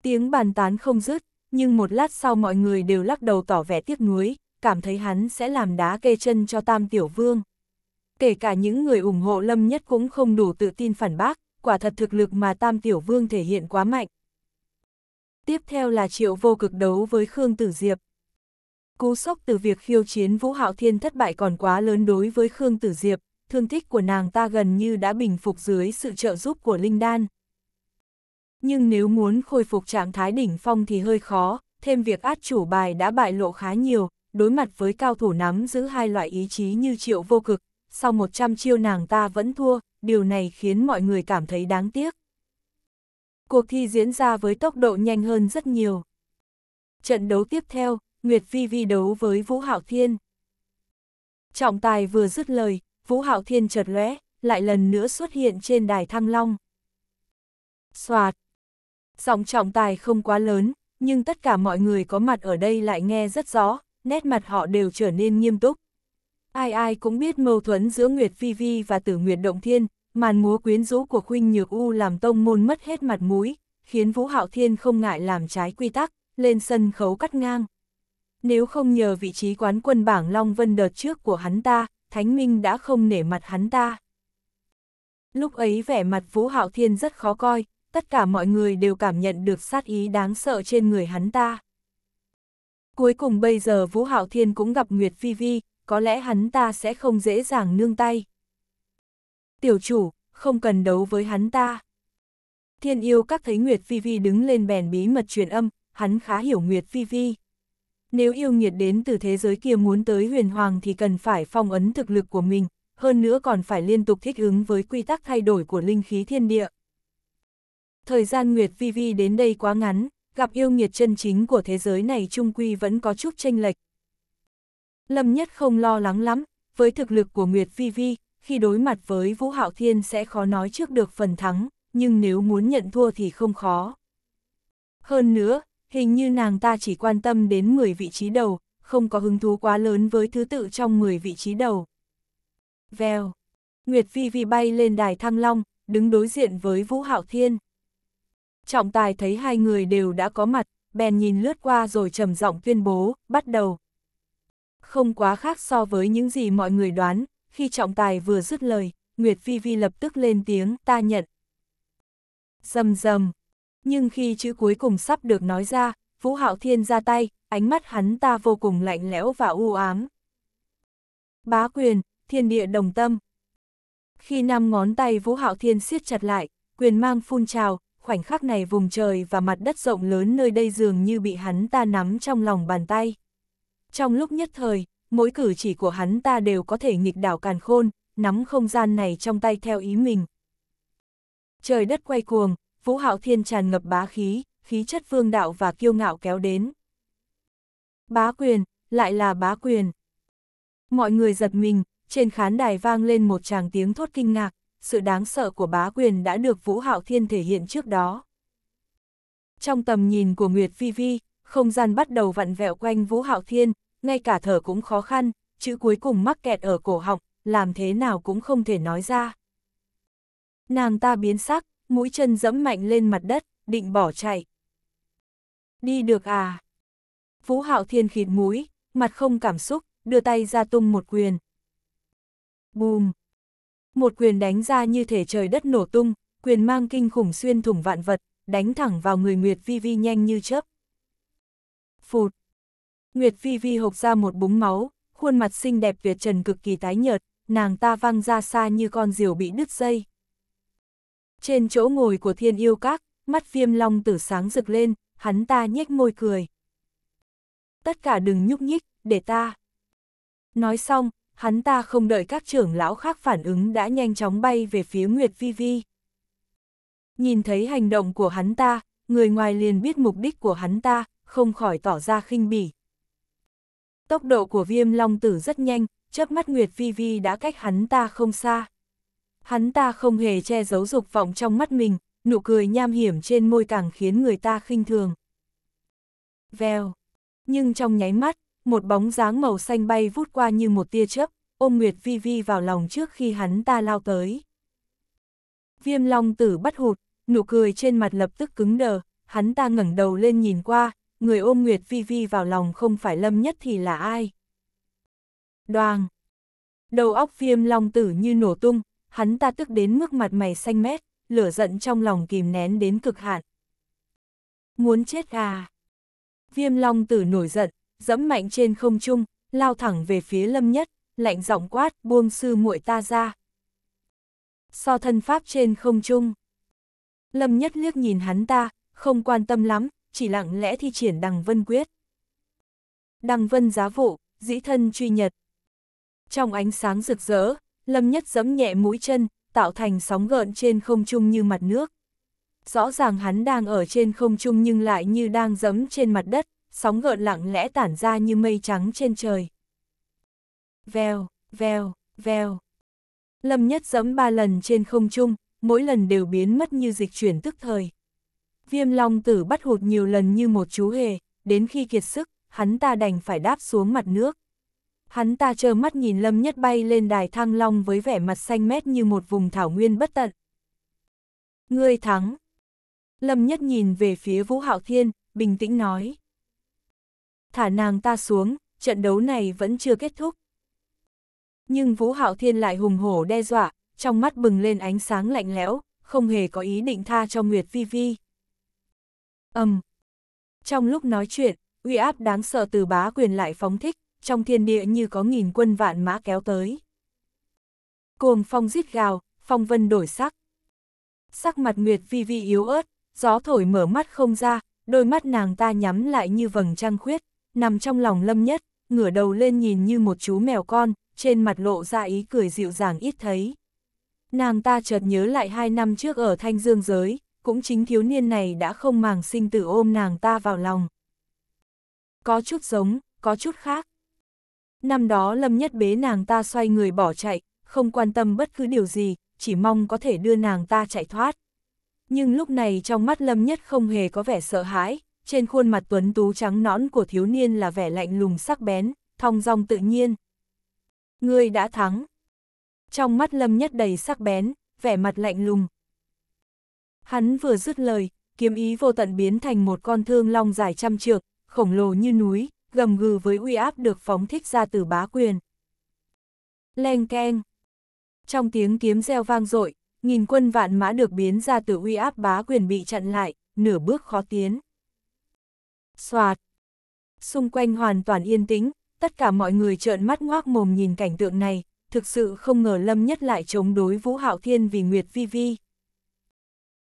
Tiếng bàn tán không dứt, nhưng một lát sau mọi người đều lắc đầu tỏ vẻ tiếc nuối, cảm thấy hắn sẽ làm đá kê chân cho Tam Tiểu Vương kể cả những người ủng hộ Lâm Nhất cũng không đủ tự tin phản bác, quả thật thực lực mà Tam Tiểu Vương thể hiện quá mạnh. Tiếp theo là triệu vô cực đấu với Khương Tử Diệp. Cú sốc từ việc khiêu chiến Vũ Hạo Thiên thất bại còn quá lớn đối với Khương Tử Diệp, thương tích của nàng ta gần như đã bình phục dưới sự trợ giúp của Linh Đan. Nhưng nếu muốn khôi phục trạng thái đỉnh phong thì hơi khó, thêm việc át chủ bài đã bại lộ khá nhiều, đối mặt với cao thủ nắm giữ hai loại ý chí như triệu vô cực, sau 100 chiêu nàng ta vẫn thua, điều này khiến mọi người cảm thấy đáng tiếc. Cuộc thi diễn ra với tốc độ nhanh hơn rất nhiều. Trận đấu tiếp theo, Nguyệt Vi Vi đấu với Vũ Hạo Thiên. Trọng tài vừa dứt lời, Vũ Hạo Thiên chợt lóe, lại lần nữa xuất hiện trên đài Thăng Long. Soạt. Giọng trọng tài không quá lớn, nhưng tất cả mọi người có mặt ở đây lại nghe rất rõ, nét mặt họ đều trở nên nghiêm túc. Ai ai cũng biết mâu thuẫn giữa Nguyệt Phi Vi và Tử Nguyệt Động Thiên, màn múa quyến rũ của Khuynh Nhược U làm tông môn mất hết mặt mũi, khiến Vũ Hạo Thiên không ngại làm trái quy tắc, lên sân khấu cắt ngang. Nếu không nhờ vị trí quán quân bảng Long Vân đợt trước của hắn ta, Thánh Minh đã không nể mặt hắn ta. Lúc ấy vẻ mặt Vũ Hạo Thiên rất khó coi, tất cả mọi người đều cảm nhận được sát ý đáng sợ trên người hắn ta. Cuối cùng bây giờ Vũ Hạo Thiên cũng gặp Nguyệt Phi Vi, có lẽ hắn ta sẽ không dễ dàng nương tay. Tiểu chủ, không cần đấu với hắn ta. Thiên yêu các thấy Nguyệt Phi phi đứng lên bèn bí mật truyền âm, hắn khá hiểu Nguyệt Phi phi Nếu yêu nghiệt đến từ thế giới kia muốn tới huyền hoàng thì cần phải phong ấn thực lực của mình, hơn nữa còn phải liên tục thích ứng với quy tắc thay đổi của linh khí thiên địa. Thời gian Nguyệt phi phi đến đây quá ngắn, gặp yêu nghiệt chân chính của thế giới này trung quy vẫn có chút tranh lệch, Lâm Nhất không lo lắng lắm, với thực lực của Nguyệt Vi Vi, khi đối mặt với Vũ Hạo Thiên sẽ khó nói trước được phần thắng, nhưng nếu muốn nhận thua thì không khó. Hơn nữa, hình như nàng ta chỉ quan tâm đến 10 vị trí đầu, không có hứng thú quá lớn với thứ tự trong 10 vị trí đầu. Vèo, Nguyệt Vi Vi bay lên đài thăng long, đứng đối diện với Vũ Hạo Thiên. Trọng tài thấy hai người đều đã có mặt, bèn nhìn lướt qua rồi trầm giọng tuyên bố, bắt đầu không quá khác so với những gì mọi người đoán, khi trọng tài vừa dứt lời, Nguyệt Vi Vi lập tức lên tiếng ta nhận. Dầm dầm, nhưng khi chữ cuối cùng sắp được nói ra, Vũ Hạo Thiên ra tay, ánh mắt hắn ta vô cùng lạnh lẽo và u ám. Bá quyền, thiên địa đồng tâm. Khi năm ngón tay Vũ Hạo Thiên siết chặt lại, quyền mang phun trào, khoảnh khắc này vùng trời và mặt đất rộng lớn nơi đây dường như bị hắn ta nắm trong lòng bàn tay. Trong lúc nhất thời, mỗi cử chỉ của hắn ta đều có thể nghịch đảo càn khôn, nắm không gian này trong tay theo ý mình. Trời đất quay cuồng, Vũ Hạo Thiên tràn ngập bá khí, khí chất vương đạo và kiêu ngạo kéo đến. Bá quyền, lại là bá quyền. Mọi người giật mình, trên khán đài vang lên một tràng tiếng thốt kinh ngạc, sự đáng sợ của bá quyền đã được Vũ Hạo Thiên thể hiện trước đó. Trong tầm nhìn của Nguyệt Phi Vi, không gian bắt đầu vặn vẹo quanh Vũ Hạo Thiên, ngay cả thở cũng khó khăn, chữ cuối cùng mắc kẹt ở cổ họng, làm thế nào cũng không thể nói ra. Nàng ta biến sắc, mũi chân dẫm mạnh lên mặt đất, định bỏ chạy. Đi được à? Vũ Hạo Thiên khịt mũi, mặt không cảm xúc, đưa tay ra tung một quyền. Bùm! Một quyền đánh ra như thể trời đất nổ tung, quyền mang kinh khủng xuyên thủng vạn vật, đánh thẳng vào người Nguyệt Vi Vi nhanh như chớp. Phụt! Nguyệt Vi Vi hộc ra một búng máu, khuôn mặt xinh đẹp Việt trần cực kỳ tái nhợt, nàng ta văng ra xa như con diều bị đứt dây. Trên chỗ ngồi của thiên yêu các, mắt viêm long tử sáng rực lên, hắn ta nhếch môi cười. Tất cả đừng nhúc nhích, để ta. Nói xong, hắn ta không đợi các trưởng lão khác phản ứng đã nhanh chóng bay về phía Nguyệt Vi Vi. Nhìn thấy hành động của hắn ta, người ngoài liền biết mục đích của hắn ta, không khỏi tỏ ra khinh bỉ. Tốc độ của viêm long tử rất nhanh, chớp mắt Nguyệt Vi Vi đã cách hắn ta không xa. Hắn ta không hề che giấu dục vọng trong mắt mình, nụ cười nham hiểm trên môi càng khiến người ta khinh thường. Vèo. Nhưng trong nháy mắt, một bóng dáng màu xanh bay vút qua như một tia chớp, ôm Nguyệt Vi Vi vào lòng trước khi hắn ta lao tới. Viêm Long tử bắt hụt, nụ cười trên mặt lập tức cứng đờ, hắn ta ngẩng đầu lên nhìn qua, người ôm Nguyệt Vi Vi vào lòng không phải Lâm Nhất thì là ai? Đoàn Đầu óc viêm long tử như nổ tung, hắn ta tức đến mức mặt mày xanh mét, lửa giận trong lòng kìm nén đến cực hạn. Muốn chết à! Viêm long tử nổi giận, dẫm mạnh trên không trung, lao thẳng về phía Lâm Nhất, lạnh giọng quát buông sư muội ta ra. So thân pháp trên không trung. Lâm Nhất liếc nhìn hắn ta, không quan tâm lắm, chỉ lặng lẽ thi triển đằng vân quyết. Đằng vân giá vụ, dĩ thân truy nhật. Trong ánh sáng rực rỡ, Lâm Nhất giẫm nhẹ mũi chân, tạo thành sóng gợn trên không trung như mặt nước. Rõ ràng hắn đang ở trên không trung nhưng lại như đang giẫm trên mặt đất, sóng gợn lặng lẽ tản ra như mây trắng trên trời. Vèo, vèo, vèo. Lâm Nhất giẫm ba lần trên không trung, mỗi lần đều biến mất như dịch chuyển tức thời viêm long tử bắt hụt nhiều lần như một chú hề, đến khi kiệt sức, hắn ta đành phải đáp xuống mặt nước. Hắn ta trơ mắt nhìn Lâm Nhất bay lên đài thăng long với vẻ mặt xanh mét như một vùng thảo nguyên bất tận. Ngươi thắng. Lâm Nhất nhìn về phía Vũ Hạo Thiên, bình tĩnh nói. Thả nàng ta xuống, trận đấu này vẫn chưa kết thúc. Nhưng Vũ Hạo Thiên lại hùng hổ đe dọa, trong mắt bừng lên ánh sáng lạnh lẽo, không hề có ý định tha cho Nguyệt Vi Vi. Âm. Um. Trong lúc nói chuyện, uy áp đáng sợ từ bá quyền lại phóng thích, trong thiên địa như có nghìn quân vạn mã kéo tới. Cuồng phong rít gào, phong vân đổi sắc. Sắc mặt Nguyệt Vi Vi yếu ớt, gió thổi mở mắt không ra, đôi mắt nàng ta nhắm lại như vầng trăng khuyết, nằm trong lòng lâm nhất, ngửa đầu lên nhìn như một chú mèo con, trên mặt lộ ra ý cười dịu dàng ít thấy. Nàng ta chợt nhớ lại hai năm trước ở Thanh Dương giới, cũng chính thiếu niên này đã không màng sinh tử ôm nàng ta vào lòng. Có chút giống, có chút khác. Năm đó Lâm Nhất bế nàng ta xoay người bỏ chạy, không quan tâm bất cứ điều gì, chỉ mong có thể đưa nàng ta chạy thoát. Nhưng lúc này trong mắt Lâm Nhất không hề có vẻ sợ hãi, trên khuôn mặt tuấn tú trắng nõn của thiếu niên là vẻ lạnh lùng sắc bén, thong dong tự nhiên. Ngươi đã thắng. Trong mắt Lâm Nhất đầy sắc bén, vẻ mặt lạnh lùng, Hắn vừa dứt lời, kiếm ý vô tận biến thành một con thương long dài trăm trượng, khổng lồ như núi, gầm gừ với uy áp được phóng thích ra từ bá quyền. Leng keng. Trong tiếng kiếm reo vang dội, nghìn quân vạn mã được biến ra từ uy áp bá quyền bị chặn lại, nửa bước khó tiến. Soạt. Xung quanh hoàn toàn yên tĩnh, tất cả mọi người trợn mắt ngoác mồm nhìn cảnh tượng này, thực sự không ngờ Lâm Nhất lại chống đối Vũ Hạo Thiên vì Nguyệt Vi Vi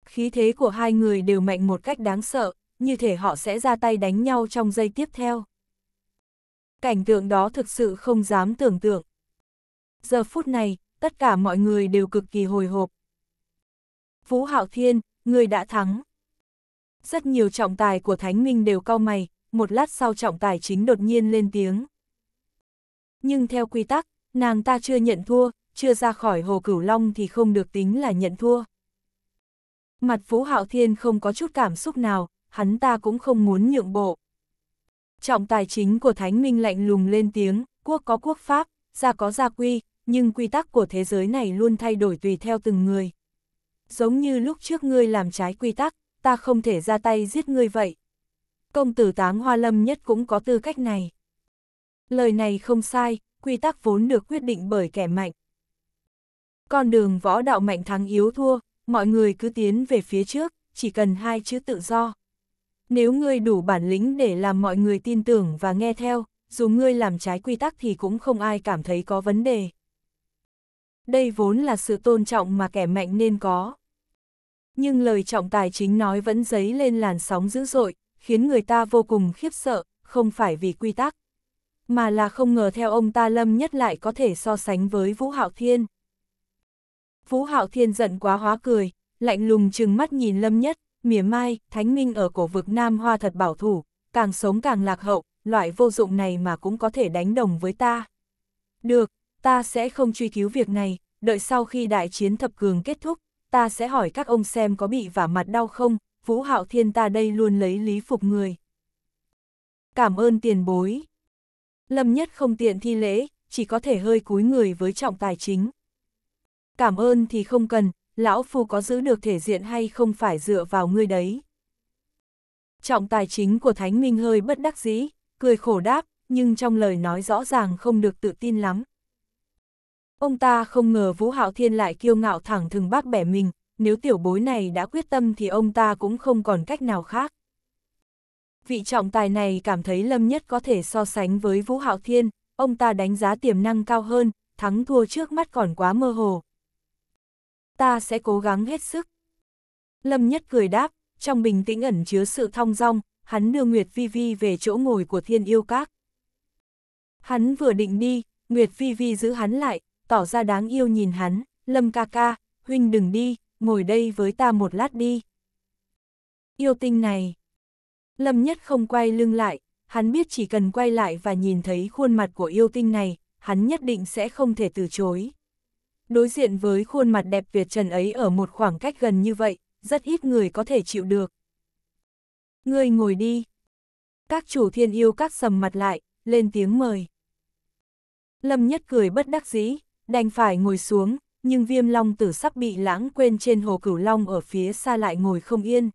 khí thế của hai người đều mạnh một cách đáng sợ, như thể họ sẽ ra tay đánh nhau trong giây tiếp theo. Cảnh tượng đó thực sự không dám tưởng tượng. Giờ phút này, tất cả mọi người đều cực kỳ hồi hộp. Vũ Hạo Thiên, người đã thắng. Rất nhiều trọng tài của Thánh Minh đều cau mày, một lát sau trọng tài chính đột nhiên lên tiếng. Nhưng theo quy tắc, nàng ta chưa nhận thua, chưa ra khỏi Hồ Cửu Long thì không được tính là nhận thua. Mặt Phú Hạo Thiên không có chút cảm xúc nào, hắn ta cũng không muốn nhượng bộ. Trọng tài chính của Thánh Minh lạnh lùng lên tiếng, quốc có quốc pháp, gia có gia quy, nhưng quy tắc của thế giới này luôn thay đổi tùy theo từng người. Giống như lúc trước ngươi làm trái quy tắc, ta không thể ra tay giết ngươi vậy. Công tử táng hoa lâm nhất cũng có tư cách này. Lời này không sai, quy tắc vốn được quyết định bởi kẻ mạnh. Con đường võ đạo mạnh thắng yếu thua, mọi người cứ tiến về phía trước, chỉ cần hai chữ tự do. Nếu ngươi đủ bản lĩnh để làm mọi người tin tưởng và nghe theo, dù ngươi làm trái quy tắc thì cũng không ai cảm thấy có vấn đề. Đây vốn là sự tôn trọng mà kẻ mạnh nên có. Nhưng lời trọng tài chính nói vẫn dấy lên làn sóng dữ dội, khiến người ta vô cùng khiếp sợ, không phải vì quy tắc. Mà là không ngờ theo ông ta Lâm Nhất lại có thể so sánh với Vũ Hạo Thiên. Vũ Hạo Thiên giận quá hóa cười, lạnh lùng chừng mắt nhìn Lâm Nhất, mỉa mai, Thánh Minh ở cổ vực Nam Hoa thật bảo thủ, càng sống càng lạc hậu, loại vô dụng này mà cũng có thể đánh đồng với ta. Được, ta sẽ không truy cứu việc này, đợi sau khi đại chiến thập cường kết thúc, ta sẽ hỏi các ông xem có bị vả mặt đau không, Vũ Hạo Thiên ta đây luôn lấy lý phục người. Cảm ơn tiền bối. Lâm Nhất không tiện thi lễ, chỉ có thể hơi cúi người với trọng tài chính cảm ơn thì không cần, lão phu có giữ được thể diện hay không phải dựa vào ngươi đấy. Trọng tài chính của Thánh Minh hơi bất đắc dĩ, cười khổ đáp, nhưng trong lời nói rõ ràng không được tự tin lắm. Ông ta không ngờ Vũ Hạo Thiên lại kiêu ngạo thẳng thừng bác bẻ mình, nếu tiểu bối này đã quyết tâm thì ông ta cũng không còn cách nào khác. Vị trọng tài này cảm thấy Lâm Nhất có thể so sánh với Vũ Hạo Thiên, ông ta đánh giá tiềm năng cao hơn, thắng thua trước mắt còn quá mơ hồ ta sẽ cố gắng hết sức. Lâm Nhất cười đáp, trong bình tĩnh ẩn chứa sự thong dong, hắn đưa Nguyệt Vi Vi về chỗ ngồi của thiên yêu các. Hắn vừa định đi, Nguyệt Vi Vi giữ hắn lại, tỏ ra đáng yêu nhìn hắn, Lâm ca ca, huynh đừng đi, ngồi đây với ta một lát đi. Yêu tinh này. Lâm Nhất không quay lưng lại, hắn biết chỉ cần quay lại và nhìn thấy khuôn mặt của yêu tinh này, hắn nhất định sẽ không thể từ chối. Đối diện với khuôn mặt đẹp Việt Trần ấy ở một khoảng cách gần như vậy, rất ít người có thể chịu được. Ngươi ngồi đi. Các chủ thiên yêu các sầm mặt lại, lên tiếng mời. Lâm Nhất cười bất đắc dĩ, đành phải ngồi xuống, nhưng viêm long tử sắp bị lãng quên trên hồ cửu long ở phía xa lại ngồi không yên.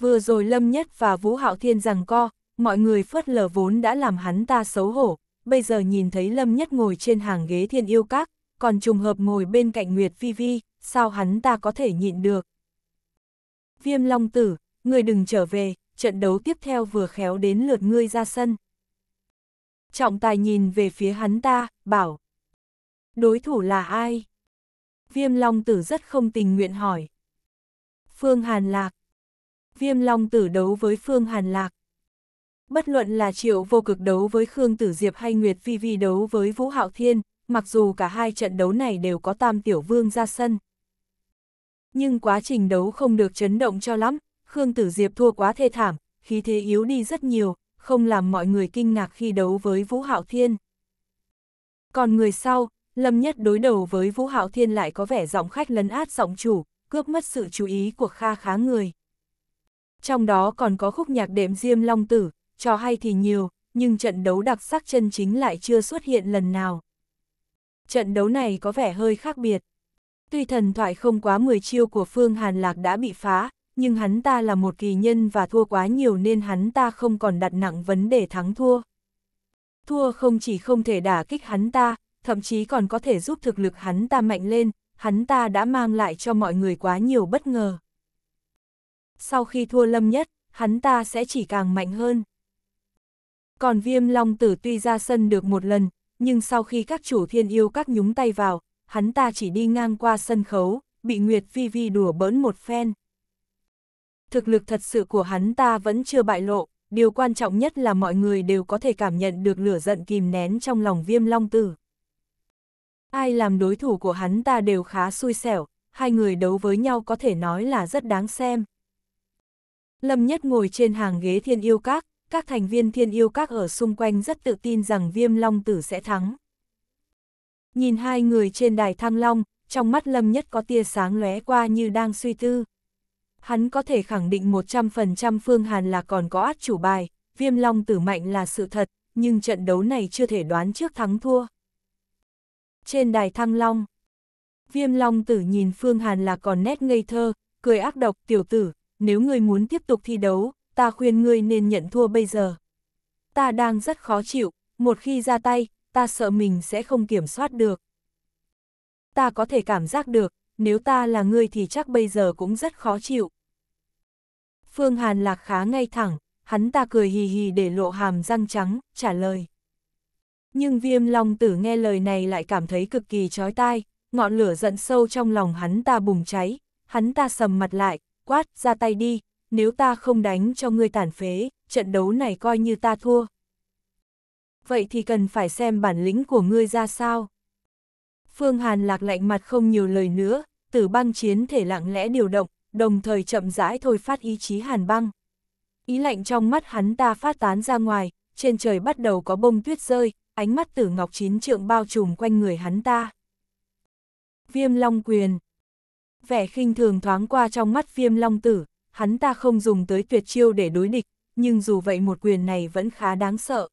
Vừa rồi Lâm Nhất và Vũ Hạo Thiên rằng co, mọi người phớt lờ vốn đã làm hắn ta xấu hổ, bây giờ nhìn thấy Lâm Nhất ngồi trên hàng ghế thiên yêu các, còn trùng hợp ngồi bên cạnh Nguyệt Vi Vi, sao hắn ta có thể nhịn được. Viêm Long Tử, người đừng trở về, trận đấu tiếp theo vừa khéo đến lượt ngươi ra sân. Trọng tài nhìn về phía hắn ta, bảo. Đối thủ là ai? Viêm Long Tử rất không tình nguyện hỏi. Phương Hàn Lạc. Viêm Long Tử đấu với Phương Hàn Lạc. Bất luận là triệu vô cực đấu với Khương Tử Diệp hay Nguyệt Vi Vi đấu với Vũ Hạo Thiên, mặc dù cả hai trận đấu này đều có Tam Tiểu Vương ra sân. Nhưng quá trình đấu không được chấn động cho lắm, Khương Tử Diệp thua quá thê thảm, khí thế yếu đi rất nhiều, không làm mọi người kinh ngạc khi đấu với Vũ Hạo Thiên. Còn người sau, Lâm Nhất đối đầu với Vũ Hạo Thiên lại có vẻ giọng khách lấn át giọng chủ, cướp mất sự chú ý của kha khá người. Trong đó còn có khúc nhạc đệm Diêm Long Tử, cho hay thì nhiều, nhưng trận đấu đặc sắc chân chính lại chưa xuất hiện lần nào trận đấu này có vẻ hơi khác biệt. Tuy thần thoại không quá 10 chiêu của Phương Hàn Lạc đã bị phá, nhưng hắn ta là một kỳ nhân và thua quá nhiều nên hắn ta không còn đặt nặng vấn đề thắng thua. Thua không chỉ không thể đả kích hắn ta, thậm chí còn có thể giúp thực lực hắn ta mạnh lên, hắn ta đã mang lại cho mọi người quá nhiều bất ngờ. Sau khi thua lâm nhất, hắn ta sẽ chỉ càng mạnh hơn. Còn viêm long tử tuy ra sân được một lần, nhưng sau khi các chủ thiên yêu các nhúng tay vào, hắn ta chỉ đi ngang qua sân khấu, bị Nguyệt Phi Vi đùa bỡn một phen. Thực lực thật sự của hắn ta vẫn chưa bại lộ, điều quan trọng nhất là mọi người đều có thể cảm nhận được lửa giận kìm nén trong lòng viêm long tử. Ai làm đối thủ của hắn ta đều khá xui xẻo, hai người đấu với nhau có thể nói là rất đáng xem. Lâm Nhất ngồi trên hàng ghế thiên yêu các, các thành viên thiên yêu các ở xung quanh rất tự tin rằng viêm long tử sẽ thắng. Nhìn hai người trên đài thăng long, trong mắt Lâm Nhất có tia sáng lóe qua như đang suy tư. Hắn có thể khẳng định 100% Phương Hàn là còn có át chủ bài, viêm long tử mạnh là sự thật, nhưng trận đấu này chưa thể đoán trước thắng thua. Trên đài thăng long, viêm long tử nhìn Phương Hàn là còn nét ngây thơ, cười ác độc tiểu tử, nếu người muốn tiếp tục thi đấu, ta khuyên ngươi nên nhận thua bây giờ. Ta đang rất khó chịu, một khi ra tay, ta sợ mình sẽ không kiểm soát được. Ta có thể cảm giác được, nếu ta là ngươi thì chắc bây giờ cũng rất khó chịu. Phương Hàn Lạc khá ngay thẳng, hắn ta cười hì hì để lộ hàm răng trắng, trả lời. Nhưng viêm long tử nghe lời này lại cảm thấy cực kỳ chói tai, ngọn lửa giận sâu trong lòng hắn ta bùng cháy, hắn ta sầm mặt lại, quát, ra tay đi, nếu ta không đánh cho ngươi tàn phế, trận đấu này coi như ta thua. Vậy thì cần phải xem bản lĩnh của ngươi ra sao. Phương Hàn lạc lạnh mặt không nhiều lời nữa, tử băng chiến thể lặng lẽ điều động, đồng thời chậm rãi thôi phát ý chí hàn băng. Ý lạnh trong mắt hắn ta phát tán ra ngoài, trên trời bắt đầu có bông tuyết rơi, ánh mắt tử ngọc chín trượng bao trùm quanh người hắn ta. Viêm long quyền Vẻ khinh thường thoáng qua trong mắt viêm long tử, hắn ta không dùng tới tuyệt chiêu để đối địch, nhưng dù vậy một quyền này vẫn khá đáng sợ.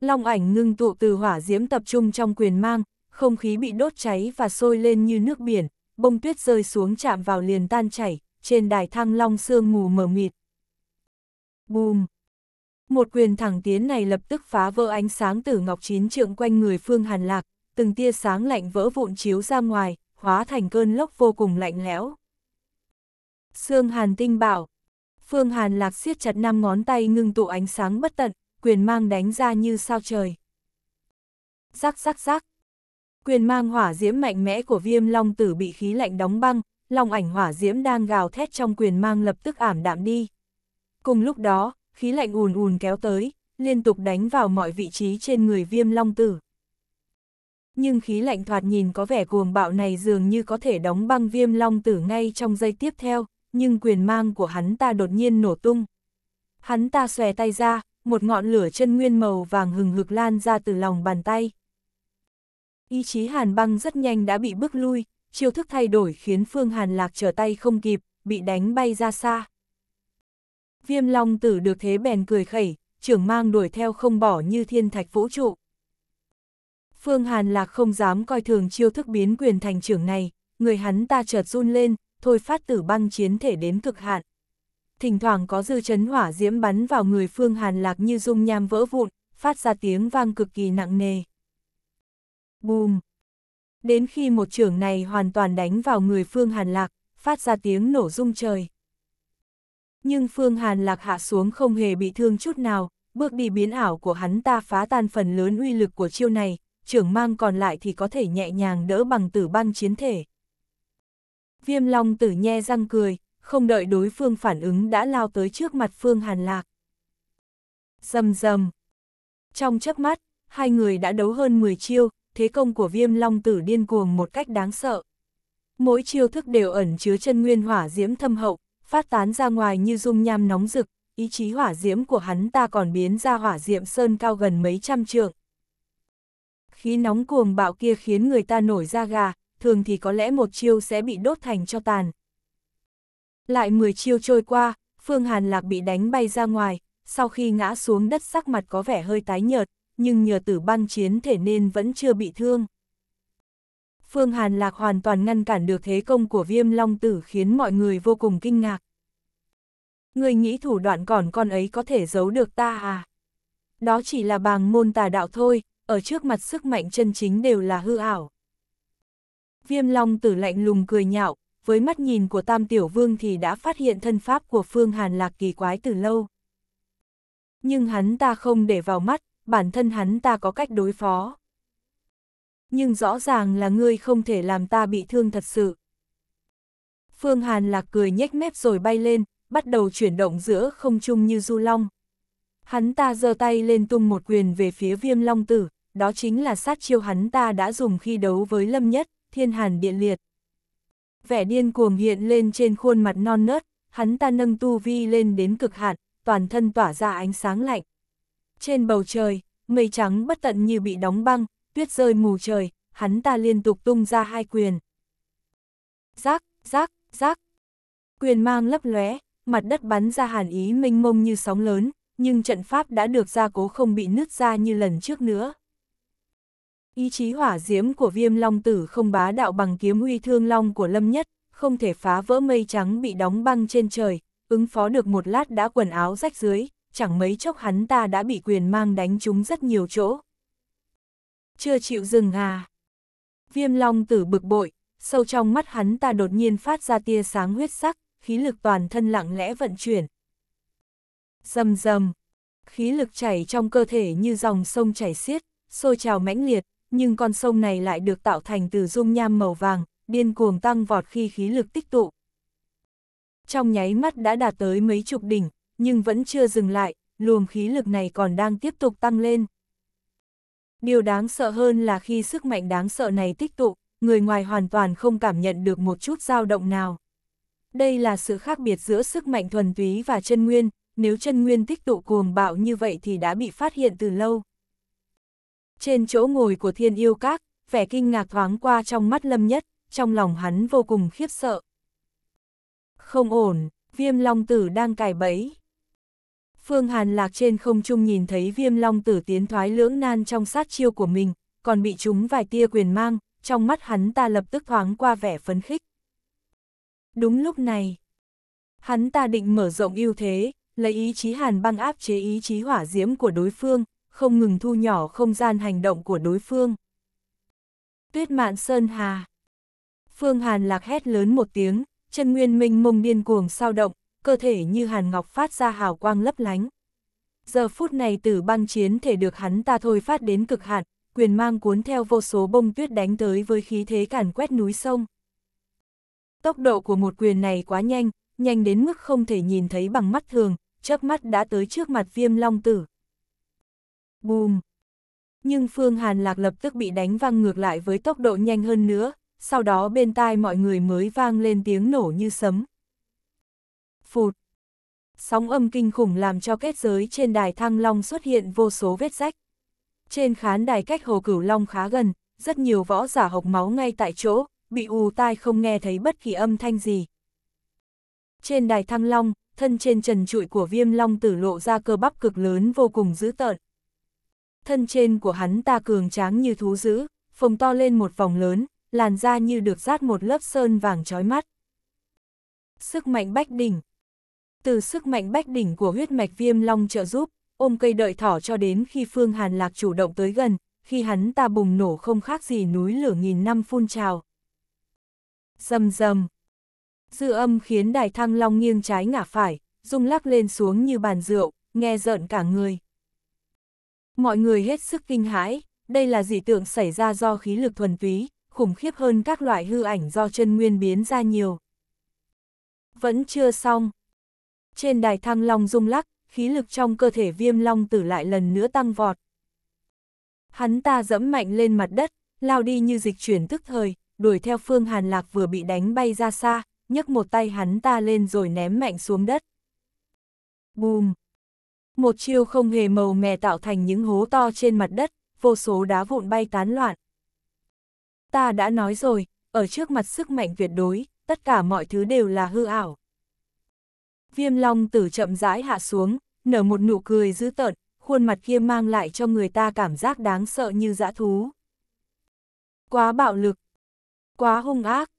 Long ảnh ngưng tụ từ hỏa diễm tập trung trong quyền mang, không khí bị đốt cháy và sôi lên như nước biển, bông tuyết rơi xuống chạm vào liền tan chảy, trên đài thăng long sương mù mờ mịt. Bùm! Một quyền thẳng tiến này lập tức phá vỡ ánh sáng tử ngọc chín trượng quanh người Phương Hàn Lạc, từng tia sáng lạnh vỡ vụn chiếu ra ngoài, hóa thành cơn lốc vô cùng lạnh lẽo. Sương Hàn Tinh bảo. Phương Hàn Lạc siết chặt năm ngón tay ngưng tụ ánh sáng bất tận, quyền mang đánh ra như sao trời. Rắc rắc rắc. Quyền mang hỏa diễm mạnh mẽ của viêm long tử bị khí lạnh đóng băng, long ảnh hỏa diễm đang gào thét trong quyền mang lập tức ảm đạm đi. Cùng lúc đó, khí lạnh ùn ùn kéo tới, liên tục đánh vào mọi vị trí trên người viêm long tử. Nhưng khí lạnh thoạt nhìn có vẻ cuồng bạo này dường như có thể đóng băng viêm long tử ngay trong giây tiếp theo nhưng quyền mang của hắn ta đột nhiên nổ tung. Hắn ta xòe tay ra, một ngọn lửa chân nguyên màu vàng hừng hực lan ra từ lòng bàn tay. Ý chí hàn băng rất nhanh đã bị bước lui, chiêu thức thay đổi khiến phương hàn lạc trở tay không kịp, bị đánh bay ra xa. Viêm long tử được thế bèn cười khẩy, trưởng mang đuổi theo không bỏ như thiên thạch vũ trụ. Phương Hàn Lạc không dám coi thường chiêu thức biến quyền thành trưởng này, người hắn ta chợt run lên, thôi phát tử băng chiến thể đến cực hạn. Thỉnh thoảng có dư chấn hỏa diễm bắn vào người Phương Hàn Lạc như dung nham vỡ vụn, phát ra tiếng vang cực kỳ nặng nề. Bùm! Đến khi một trưởng này hoàn toàn đánh vào người Phương Hàn Lạc, phát ra tiếng nổ rung trời. Nhưng Phương Hàn Lạc hạ xuống không hề bị thương chút nào, bước đi biến ảo của hắn ta phá tan phần lớn uy lực của chiêu này, trưởng mang còn lại thì có thể nhẹ nhàng đỡ bằng tử băng chiến thể. Viêm Long tử nhe răng cười, không đợi đối phương phản ứng đã lao tới trước mặt Phương Hàn Lạc. Rầm rầm, Trong chớp mắt, hai người đã đấu hơn 10 chiêu, thế công của viêm long tử điên cuồng một cách đáng sợ. Mỗi chiêu thức đều ẩn chứa chân nguyên hỏa diễm thâm hậu, phát tán ra ngoài như dung nham nóng rực, ý chí hỏa diễm của hắn ta còn biến ra hỏa diễm sơn cao gần mấy trăm trượng. Khí nóng cuồng bạo kia khiến người ta nổi da gà, thường thì có lẽ một chiêu sẽ bị đốt thành cho tàn. Lại 10 chiêu trôi qua, Phương Hàn Lạc bị đánh bay ra ngoài, sau khi ngã xuống đất sắc mặt có vẻ hơi tái nhợt, nhưng nhờ tử băng chiến thể nên vẫn chưa bị thương. Phương Hàn Lạc hoàn toàn ngăn cản được thế công của viêm long tử khiến mọi người vô cùng kinh ngạc. Người nghĩ thủ đoạn còn con ấy có thể giấu được ta à? Đó chỉ là bàng môn tà đạo thôi, ở trước mặt sức mạnh chân chính đều là hư ảo. Viêm Long tử lạnh lùng cười nhạo, với mắt nhìn của Tam Tiểu Vương thì đã phát hiện thân pháp của Phương Hàn Lạc kỳ quái từ lâu. Nhưng hắn ta không để vào mắt, bản thân hắn ta có cách đối phó. Nhưng rõ ràng là ngươi không thể làm ta bị thương thật sự. Phương Hàn Lạc cười nhếch mép rồi bay lên, bắt đầu chuyển động giữa không trung như du long. Hắn ta giơ tay lên tung một quyền về phía viêm long tử, đó chính là sát chiêu hắn ta đã dùng khi đấu với Lâm Nhất, thiên hàn biện liệt. Vẻ điên cuồng hiện lên trên khuôn mặt non nớt, hắn ta nâng tu vi lên đến cực hạn, toàn thân tỏa ra ánh sáng lạnh. Trên bầu trời, mây trắng bất tận như bị đóng băng, tuyết rơi mù trời, hắn ta liên tục tung ra hai quyền. Rác, rác, rác. Quyền mang lấp lóe, mặt đất bắn ra hàn ý mênh mông như sóng lớn, nhưng trận pháp đã được gia cố không bị nứt ra như lần trước nữa. Ý chí hỏa diễm của viêm long tử không bá đạo bằng kiếm uy thương long của lâm nhất, không thể phá vỡ mây trắng bị đóng băng trên trời, ứng phó được một lát đã quần áo rách dưới, chẳng mấy chốc hắn ta đã bị quyền mang đánh trúng rất nhiều chỗ. Chưa chịu dừng à? Viêm long tử bực bội, sâu trong mắt hắn ta đột nhiên phát ra tia sáng huyết sắc, khí lực toàn thân lặng lẽ vận chuyển. Dầm dầm, khí lực chảy trong cơ thể như dòng sông chảy xiết, sôi trào mãnh liệt, nhưng con sông này lại được tạo thành từ dung nham màu vàng, điên cuồng tăng vọt khi khí lực tích tụ. Trong nháy mắt đã đạt tới mấy chục đỉnh, nhưng vẫn chưa dừng lại, luồng khí lực này còn đang tiếp tục tăng lên. Điều đáng sợ hơn là khi sức mạnh đáng sợ này tích tụ, người ngoài hoàn toàn không cảm nhận được một chút dao động nào. Đây là sự khác biệt giữa sức mạnh thuần túy và chân nguyên, nếu chân nguyên tích tụ cuồng bạo như vậy thì đã bị phát hiện từ lâu. Trên chỗ ngồi của thiên yêu các, vẻ kinh ngạc thoáng qua trong mắt lâm nhất, trong lòng hắn vô cùng khiếp sợ. Không ổn, viêm long tử đang cài bẫy. Phương Hàn Lạc trên không trung nhìn thấy viêm long tử tiến thoái lưỡng nan trong sát chiêu của mình, còn bị chúng vài tia quyền mang, trong mắt hắn ta lập tức thoáng qua vẻ phấn khích. Đúng lúc này, hắn ta định mở rộng ưu thế, lấy ý chí hàn băng áp chế ý chí hỏa diễm của đối phương, không ngừng thu nhỏ không gian hành động của đối phương. Tuyết mạn Sơn Hà Phương Hàn lạc hét lớn một tiếng, chân nguyên minh mông điên cuồng sao động, cơ thể như hàn ngọc phát ra hào quang lấp lánh. Giờ phút này tử băng chiến thể được hắn ta thôi phát đến cực hạn, quyền mang cuốn theo vô số bông tuyết đánh tới với khí thế càn quét núi sông. Tốc độ của một quyền này quá nhanh, nhanh đến mức không thể nhìn thấy bằng mắt thường, chớp mắt đã tới trước mặt viêm long tử. Bùm! Nhưng Phương Hàn Lạc lập tức bị đánh văng ngược lại với tốc độ nhanh hơn nữa, sau đó bên tai mọi người mới vang lên tiếng nổ như sấm. Phụt! Sóng âm kinh khủng làm cho kết giới trên đài thăng long xuất hiện vô số vết rách. Trên khán đài cách hồ cửu long khá gần, rất nhiều võ giả hộc máu ngay tại chỗ, bị ù tai không nghe thấy bất kỳ âm thanh gì. Trên đài thăng long, thân trên trần trụi của viêm long tử lộ ra cơ bắp cực lớn vô cùng dữ tợn, thân trên của hắn ta cường tráng như thú dữ, phồng to lên một vòng lớn, làn da như được rát một lớp sơn vàng chói mắt. Sức mạnh bách đỉnh Từ sức mạnh bách đỉnh của huyết mạch viêm long trợ giúp, ôm cây đợi thỏ cho đến khi Phương Hàn Lạc chủ động tới gần, khi hắn ta bùng nổ không khác gì núi lửa nghìn năm phun trào. Dầm dầm Dư âm khiến đài thăng long nghiêng trái ngả phải, rung lắc lên xuống như bàn rượu, nghe rợn cả người. Mọi người hết sức kinh hãi, đây là dị tượng xảy ra do khí lực thuần túy, khủng khiếp hơn các loại hư ảnh do chân nguyên biến ra nhiều. Vẫn chưa xong. Trên đài thăng long rung lắc, khí lực trong cơ thể viêm long tử lại lần nữa tăng vọt. Hắn ta dẫm mạnh lên mặt đất, lao đi như dịch chuyển tức thời, đuổi theo phương hàn lạc vừa bị đánh bay ra xa, nhấc một tay hắn ta lên rồi ném mạnh xuống đất. Bùm! Một chiêu không hề màu mè tạo thành những hố to trên mặt đất, vô số đá vụn bay tán loạn. Ta đã nói rồi, ở trước mặt sức mạnh tuyệt đối, tất cả mọi thứ đều là hư ảo. Viêm long tử chậm rãi hạ xuống, nở một nụ cười dữ tợn, khuôn mặt kia mang lại cho người ta cảm giác đáng sợ như dã thú. Quá bạo lực, quá hung ác,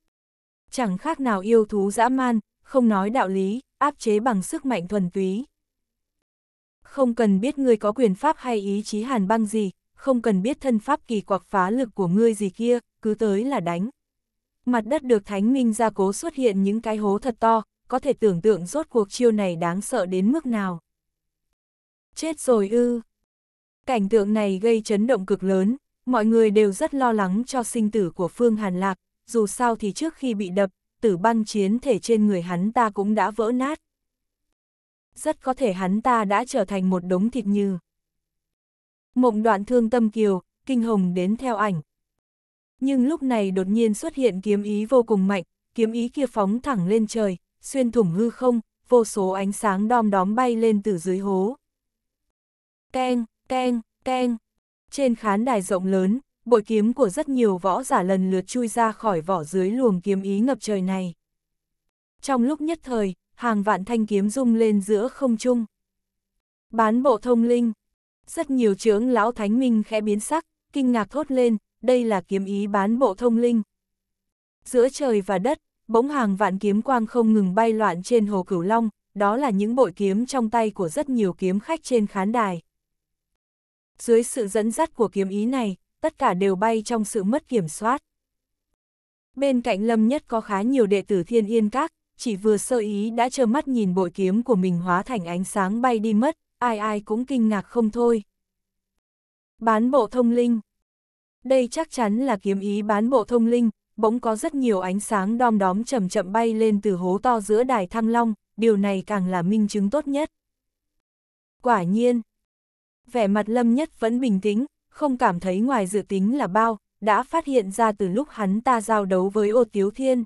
chẳng khác nào yêu thú dã man, không nói đạo lý, áp chế bằng sức mạnh thuần túy không cần biết ngươi có quyền pháp hay ý chí hàn băng gì, không cần biết thân pháp kỳ quặc phá lực của ngươi gì kia, cứ tới là đánh. Mặt đất được thánh minh gia cố xuất hiện những cái hố thật to, có thể tưởng tượng rốt cuộc chiêu này đáng sợ đến mức nào. Chết rồi ư. Cảnh tượng này gây chấn động cực lớn, mọi người đều rất lo lắng cho sinh tử của Phương Hàn Lạc, dù sao thì trước khi bị đập, tử băng chiến thể trên người hắn ta cũng đã vỡ nát rất có thể hắn ta đã trở thành một đống thịt như. Mộng đoạn thương tâm kiều, kinh hồng đến theo ảnh. Nhưng lúc này đột nhiên xuất hiện kiếm ý vô cùng mạnh, kiếm ý kia phóng thẳng lên trời, xuyên thủng hư không, vô số ánh sáng đom đóm bay lên từ dưới hố. Keng, keng, keng. Trên khán đài rộng lớn, bội kiếm của rất nhiều võ giả lần lượt chui ra khỏi vỏ dưới luồng kiếm ý ngập trời này. Trong lúc nhất thời, hàng vạn thanh kiếm rung lên giữa không trung. Bán bộ thông linh. Rất nhiều trưởng lão thánh minh khẽ biến sắc, kinh ngạc thốt lên, đây là kiếm ý bán bộ thông linh. Giữa trời và đất, bỗng hàng vạn kiếm quang không ngừng bay loạn trên hồ cửu long, đó là những bội kiếm trong tay của rất nhiều kiếm khách trên khán đài. Dưới sự dẫn dắt của kiếm ý này, tất cả đều bay trong sự mất kiểm soát. Bên cạnh Lâm Nhất có khá nhiều đệ tử Thiên Yên Các, chỉ vừa sơ ý đã trơ mắt nhìn bội kiếm của mình hóa thành ánh sáng bay đi mất, ai ai cũng kinh ngạc không thôi. Bán bộ thông linh Đây chắc chắn là kiếm ý bán bộ thông linh, bỗng có rất nhiều ánh sáng đom đóm chậm chậm bay lên từ hố to giữa đài thăng long, điều này càng là minh chứng tốt nhất. Quả nhiên, vẻ mặt lâm nhất vẫn bình tĩnh, không cảm thấy ngoài dự tính là bao, đã phát hiện ra từ lúc hắn ta giao đấu với ô tiếu thiên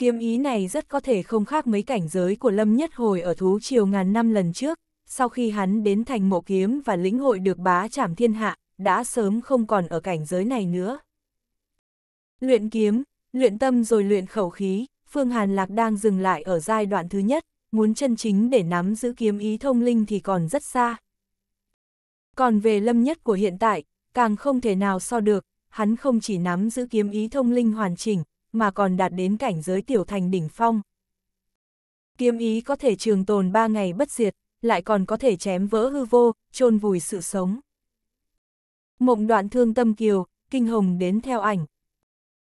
kiếm ý này rất có thể không khác mấy cảnh giới của Lâm Nhất Hồi ở thú triều ngàn năm lần trước, sau khi hắn đến thành mộ kiếm và lĩnh hội được bá trảm thiên hạ, đã sớm không còn ở cảnh giới này nữa. Luyện kiếm, luyện tâm rồi luyện khẩu khí, Phương Hàn Lạc đang dừng lại ở giai đoạn thứ nhất, muốn chân chính để nắm giữ kiếm ý thông linh thì còn rất xa. Còn về lâm nhất của hiện tại, càng không thể nào so được, hắn không chỉ nắm giữ kiếm ý thông linh hoàn chỉnh, mà còn đạt đến cảnh giới tiểu thành đỉnh phong. Kiếm ý có thể trường tồn ba ngày bất diệt, lại còn có thể chém vỡ hư vô, chôn vùi sự sống. Mộng đoạn thương tâm kiều, kinh hồng đến theo ảnh.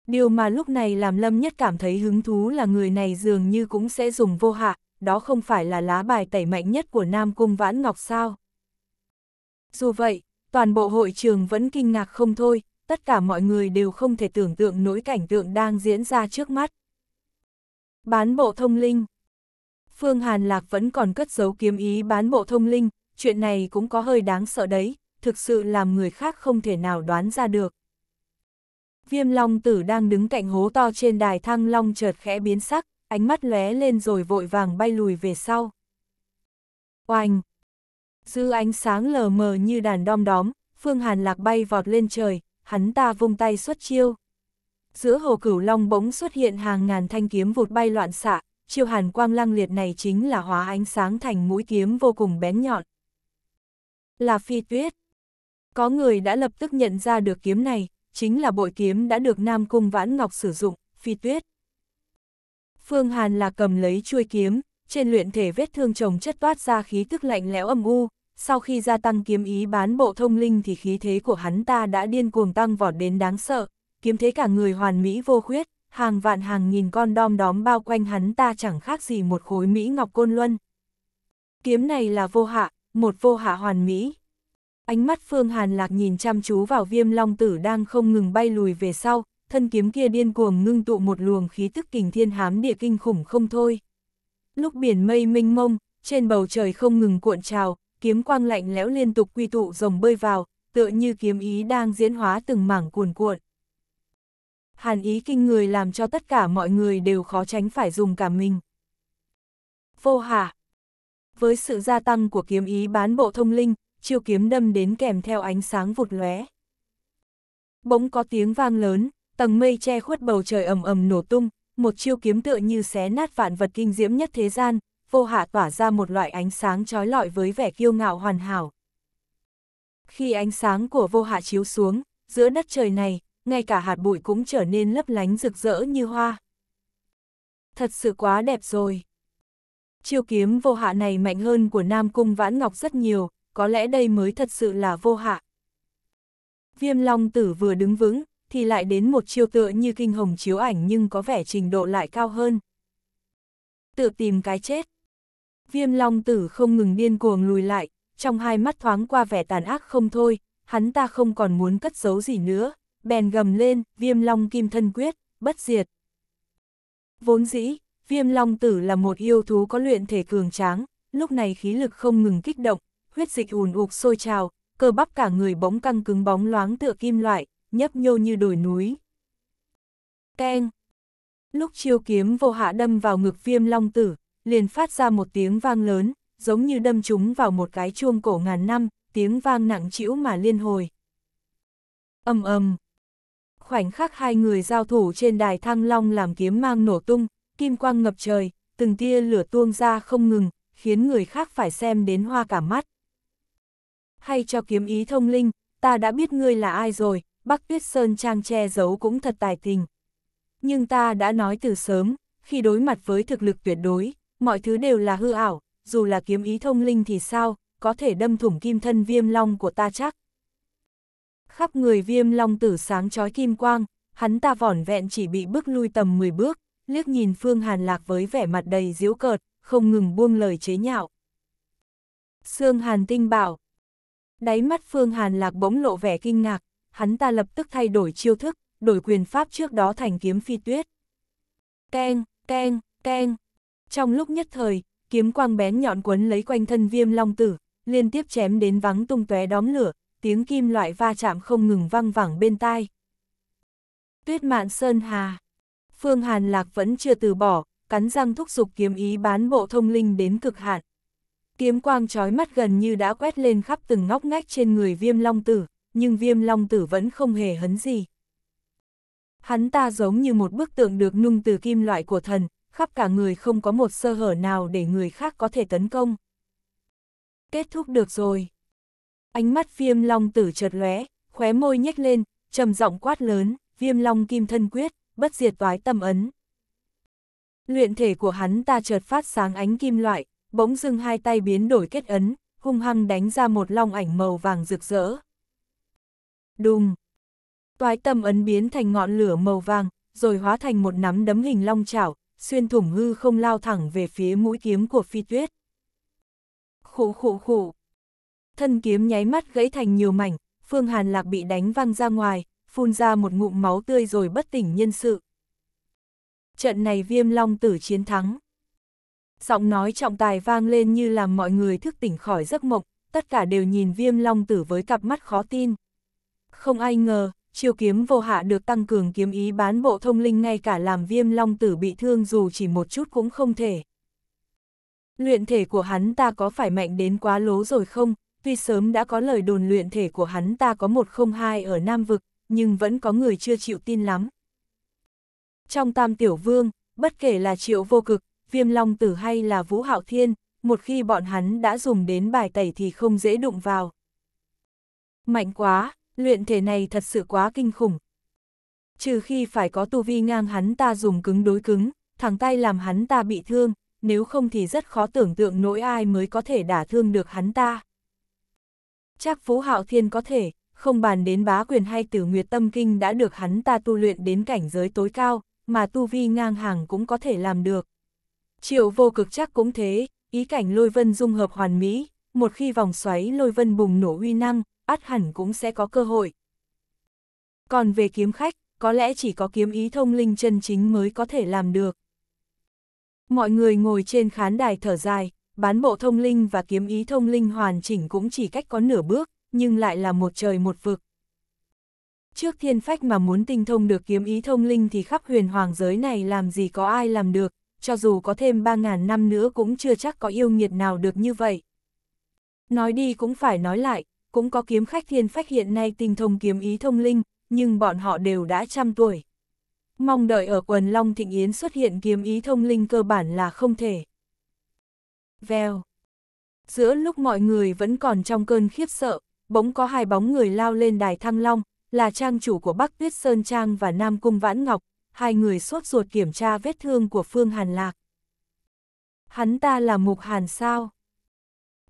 Điều mà lúc này làm Lâm nhất cảm thấy hứng thú là người này dường như cũng sẽ dùng vô hạ, đó không phải là lá bài tẩy mạnh nhất của Nam Cung Vãn Ngọc sao. Dù vậy, toàn bộ hội trường vẫn kinh ngạc không thôi, tất cả mọi người đều không thể tưởng tượng nỗi cảnh tượng đang diễn ra trước mắt. Bán bộ thông linh Phương Hàn Lạc vẫn còn cất giấu kiếm ý bán bộ thông linh, chuyện này cũng có hơi đáng sợ đấy, thực sự làm người khác không thể nào đoán ra được. Viêm Long Tử đang đứng cạnh hố to trên đài thăng long chợt khẽ biến sắc, ánh mắt lóe lên rồi vội vàng bay lùi về sau. Oanh! Dư ánh sáng lờ mờ như đàn đom đóm, Phương Hàn Lạc bay vọt lên trời, hắn ta vung tay xuất chiêu. Giữa hồ cửu long bỗng xuất hiện hàng ngàn thanh kiếm vụt bay loạn xạ, chiêu hàn quang lăng liệt này chính là hóa ánh sáng thành mũi kiếm vô cùng bén nhọn. Là phi tuyết. Có người đã lập tức nhận ra được kiếm này, chính là bội kiếm đã được Nam Cung Vãn Ngọc sử dụng, phi tuyết. Phương Hàn là cầm lấy chuôi kiếm, trên luyện thể vết thương chồng chất toát ra khí tức lạnh lẽo âm u, sau khi gia tăng kiếm ý bán bộ thông linh thì khí thế của hắn ta đã điên cuồng tăng vọt đến đáng sợ, kiếm thế cả người hoàn mỹ vô khuyết, hàng vạn hàng nghìn con đom đóm bao quanh hắn ta chẳng khác gì một khối mỹ ngọc côn luân. Kiếm này là vô hạ, một vô hạ hoàn mỹ. Ánh mắt Phương Hàn Lạc nhìn chăm chú vào viêm long tử đang không ngừng bay lùi về sau, thân kiếm kia điên cuồng ngưng tụ một luồng khí tức kình thiên hám địa kinh khủng không thôi. Lúc biển mây minh mông, trên bầu trời không ngừng cuộn trào, kiếm quang lạnh lẽo liên tục quy tụ rồng bơi vào, tựa như kiếm ý đang diễn hóa từng mảng cuồn cuộn. Hàn ý kinh người làm cho tất cả mọi người đều khó tránh phải dùng cả mình. Vô Hà, Với sự gia tăng của kiếm ý bán bộ thông linh, chiêu kiếm đâm đến kèm theo ánh sáng vụt lóe. Bỗng có tiếng vang lớn, tầng mây che khuất bầu trời ầm ầm nổ tung, một chiêu kiếm tựa như xé nát vạn vật kinh diễm nhất thế gian, vô hạ tỏa ra một loại ánh sáng trói lọi với vẻ kiêu ngạo hoàn hảo. Khi ánh sáng của vô hạ chiếu xuống, giữa đất trời này, ngay cả hạt bụi cũng trở nên lấp lánh rực rỡ như hoa. Thật sự quá đẹp rồi. Chiêu kiếm vô hạ này mạnh hơn của Nam Cung Vãn Ngọc rất nhiều, có lẽ đây mới thật sự là vô hạ. Viêm Long Tử vừa đứng vững, thì lại đến một chiêu tựa như kinh hồng chiếu ảnh nhưng có vẻ trình độ lại cao hơn. Tự tìm cái chết viêm long tử không ngừng điên cuồng lùi lại, trong hai mắt thoáng qua vẻ tàn ác không thôi, hắn ta không còn muốn cất giấu gì nữa, bèn gầm lên, viêm long kim thân quyết, bất diệt. Vốn dĩ, viêm long tử là một yêu thú có luyện thể cường tráng, lúc này khí lực không ngừng kích động, huyết dịch ùn ục sôi trào, cơ bắp cả người bỗng căng cứng bóng loáng tựa kim loại, nhấp nhô như đồi núi. Keng! Lúc chiêu kiếm vô hạ đâm vào ngực viêm long tử, liền phát ra một tiếng vang lớn, giống như đâm chúng vào một cái chuông cổ ngàn năm, tiếng vang nặng trĩu mà liên hồi. ầm ầm. Khoảnh khắc hai người giao thủ trên đài thăng long làm kiếm mang nổ tung, kim quang ngập trời, từng tia lửa tuông ra không ngừng, khiến người khác phải xem đến hoa cả mắt. Hay cho kiếm ý thông linh, ta đã biết ngươi là ai rồi, Bắc Tuyết Sơn Trang che giấu cũng thật tài tình. Nhưng ta đã nói từ sớm, khi đối mặt với thực lực tuyệt đối, mọi thứ đều là hư ảo, dù là kiếm ý thông linh thì sao, có thể đâm thủng kim thân viêm long của ta chắc. Khắp người viêm long tử sáng chói kim quang, hắn ta vỏn vẹn chỉ bị bước lui tầm 10 bước, liếc nhìn Phương Hàn Lạc với vẻ mặt đầy diễu cợt, không ngừng buông lời chế nhạo. Sương Hàn Tinh bảo. Đáy mắt Phương Hàn Lạc bỗng lộ vẻ kinh ngạc, hắn ta lập tức thay đổi chiêu thức, đổi quyền pháp trước đó thành kiếm phi tuyết. Keng, keng, keng, trong lúc nhất thời, kiếm quang bén nhọn quấn lấy quanh thân viêm long tử, liên tiếp chém đến vắng tung tóe đóm lửa, tiếng kim loại va chạm không ngừng vang vẳng bên tai. Tuyết mạn sơn hà. Phương Hàn Lạc vẫn chưa từ bỏ, cắn răng thúc giục kiếm ý bán bộ thông linh đến cực hạn. Kiếm quang trói mắt gần như đã quét lên khắp từng ngóc ngách trên người viêm long tử, nhưng viêm long tử vẫn không hề hấn gì. Hắn ta giống như một bức tượng được nung từ kim loại của thần, khắp cả người không có một sơ hở nào để người khác có thể tấn công. Kết thúc được rồi. Ánh mắt viêm long tử chợt lóe, khóe môi nhếch lên, trầm giọng quát lớn, viêm long kim thân quyết, bất diệt toái tâm ấn. Luyện thể của hắn ta chợt phát sáng ánh kim loại, bỗng dưng hai tay biến đổi kết ấn, hung hăng đánh ra một long ảnh màu vàng rực rỡ. Đùng! Toái tâm ấn biến thành ngọn lửa màu vàng, rồi hóa thành một nắm đấm hình long chảo, xuyên thủng hư không lao thẳng về phía mũi kiếm của phi tuyết. Khủ khủ khủ. Thân kiếm nháy mắt gãy thành nhiều mảnh, Phương Hàn Lạc bị đánh văng ra ngoài, phun ra một ngụm máu tươi rồi bất tỉnh nhân sự. Trận này viêm long tử chiến thắng. Giọng nói trọng tài vang lên như làm mọi người thức tỉnh khỏi giấc mộng, tất cả đều nhìn viêm long tử với cặp mắt khó tin. Không ai ngờ, chiêu kiếm vô hạ được tăng cường kiếm ý bán bộ thông linh ngay cả làm viêm long tử bị thương dù chỉ một chút cũng không thể. Luyện thể của hắn ta có phải mạnh đến quá lố rồi không? Tuy sớm đã có lời đồn luyện thể của hắn ta có một không hai ở Nam Vực, nhưng vẫn có người chưa chịu tin lắm. Trong Tam Tiểu Vương, bất kể là Triệu Vô Cực, Viêm Long Tử hay là Vũ Hạo Thiên, một khi bọn hắn đã dùng đến bài tẩy thì không dễ đụng vào. Mạnh quá, luyện thể này thật sự quá kinh khủng. Trừ khi phải có tu vi ngang hắn ta dùng cứng đối cứng, thẳng tay làm hắn ta bị thương, nếu không thì rất khó tưởng tượng nỗi ai mới có thể đả thương được hắn ta. Chắc Phú Hạo Thiên có thể, không bàn đến bá quyền hay tử nguyệt tâm kinh đã được hắn ta tu luyện đến cảnh giới tối cao, mà tu vi ngang hàng cũng có thể làm được. Triệu vô cực chắc cũng thế, ý cảnh lôi vân dung hợp hoàn mỹ, một khi vòng xoáy lôi vân bùng nổ uy năng, ắt hẳn cũng sẽ có cơ hội. Còn về kiếm khách, có lẽ chỉ có kiếm ý thông linh chân chính mới có thể làm được. Mọi người ngồi trên khán đài thở dài, bán bộ thông linh và kiếm ý thông linh hoàn chỉnh cũng chỉ cách có nửa bước, nhưng lại là một trời một vực. Trước thiên phách mà muốn tinh thông được kiếm ý thông linh thì khắp huyền hoàng giới này làm gì có ai làm được, cho dù có thêm 3.000 năm nữa cũng chưa chắc có yêu nghiệt nào được như vậy. Nói đi cũng phải nói lại, cũng có kiếm khách thiên phách hiện nay tinh thông kiếm ý thông linh, nhưng bọn họ đều đã trăm tuổi. Mong đợi ở quần Long Thịnh Yến xuất hiện kiếm ý thông linh cơ bản là không thể. Vèo. Giữa lúc mọi người vẫn còn trong cơn khiếp sợ, bỗng có hai bóng người lao lên đài thăng long, là trang chủ của Bắc Tuyết Sơn Trang và Nam Cung Vãn Ngọc, hai người sốt ruột kiểm tra vết thương của Phương Hàn Lạc. Hắn ta là Mục Hàn sao?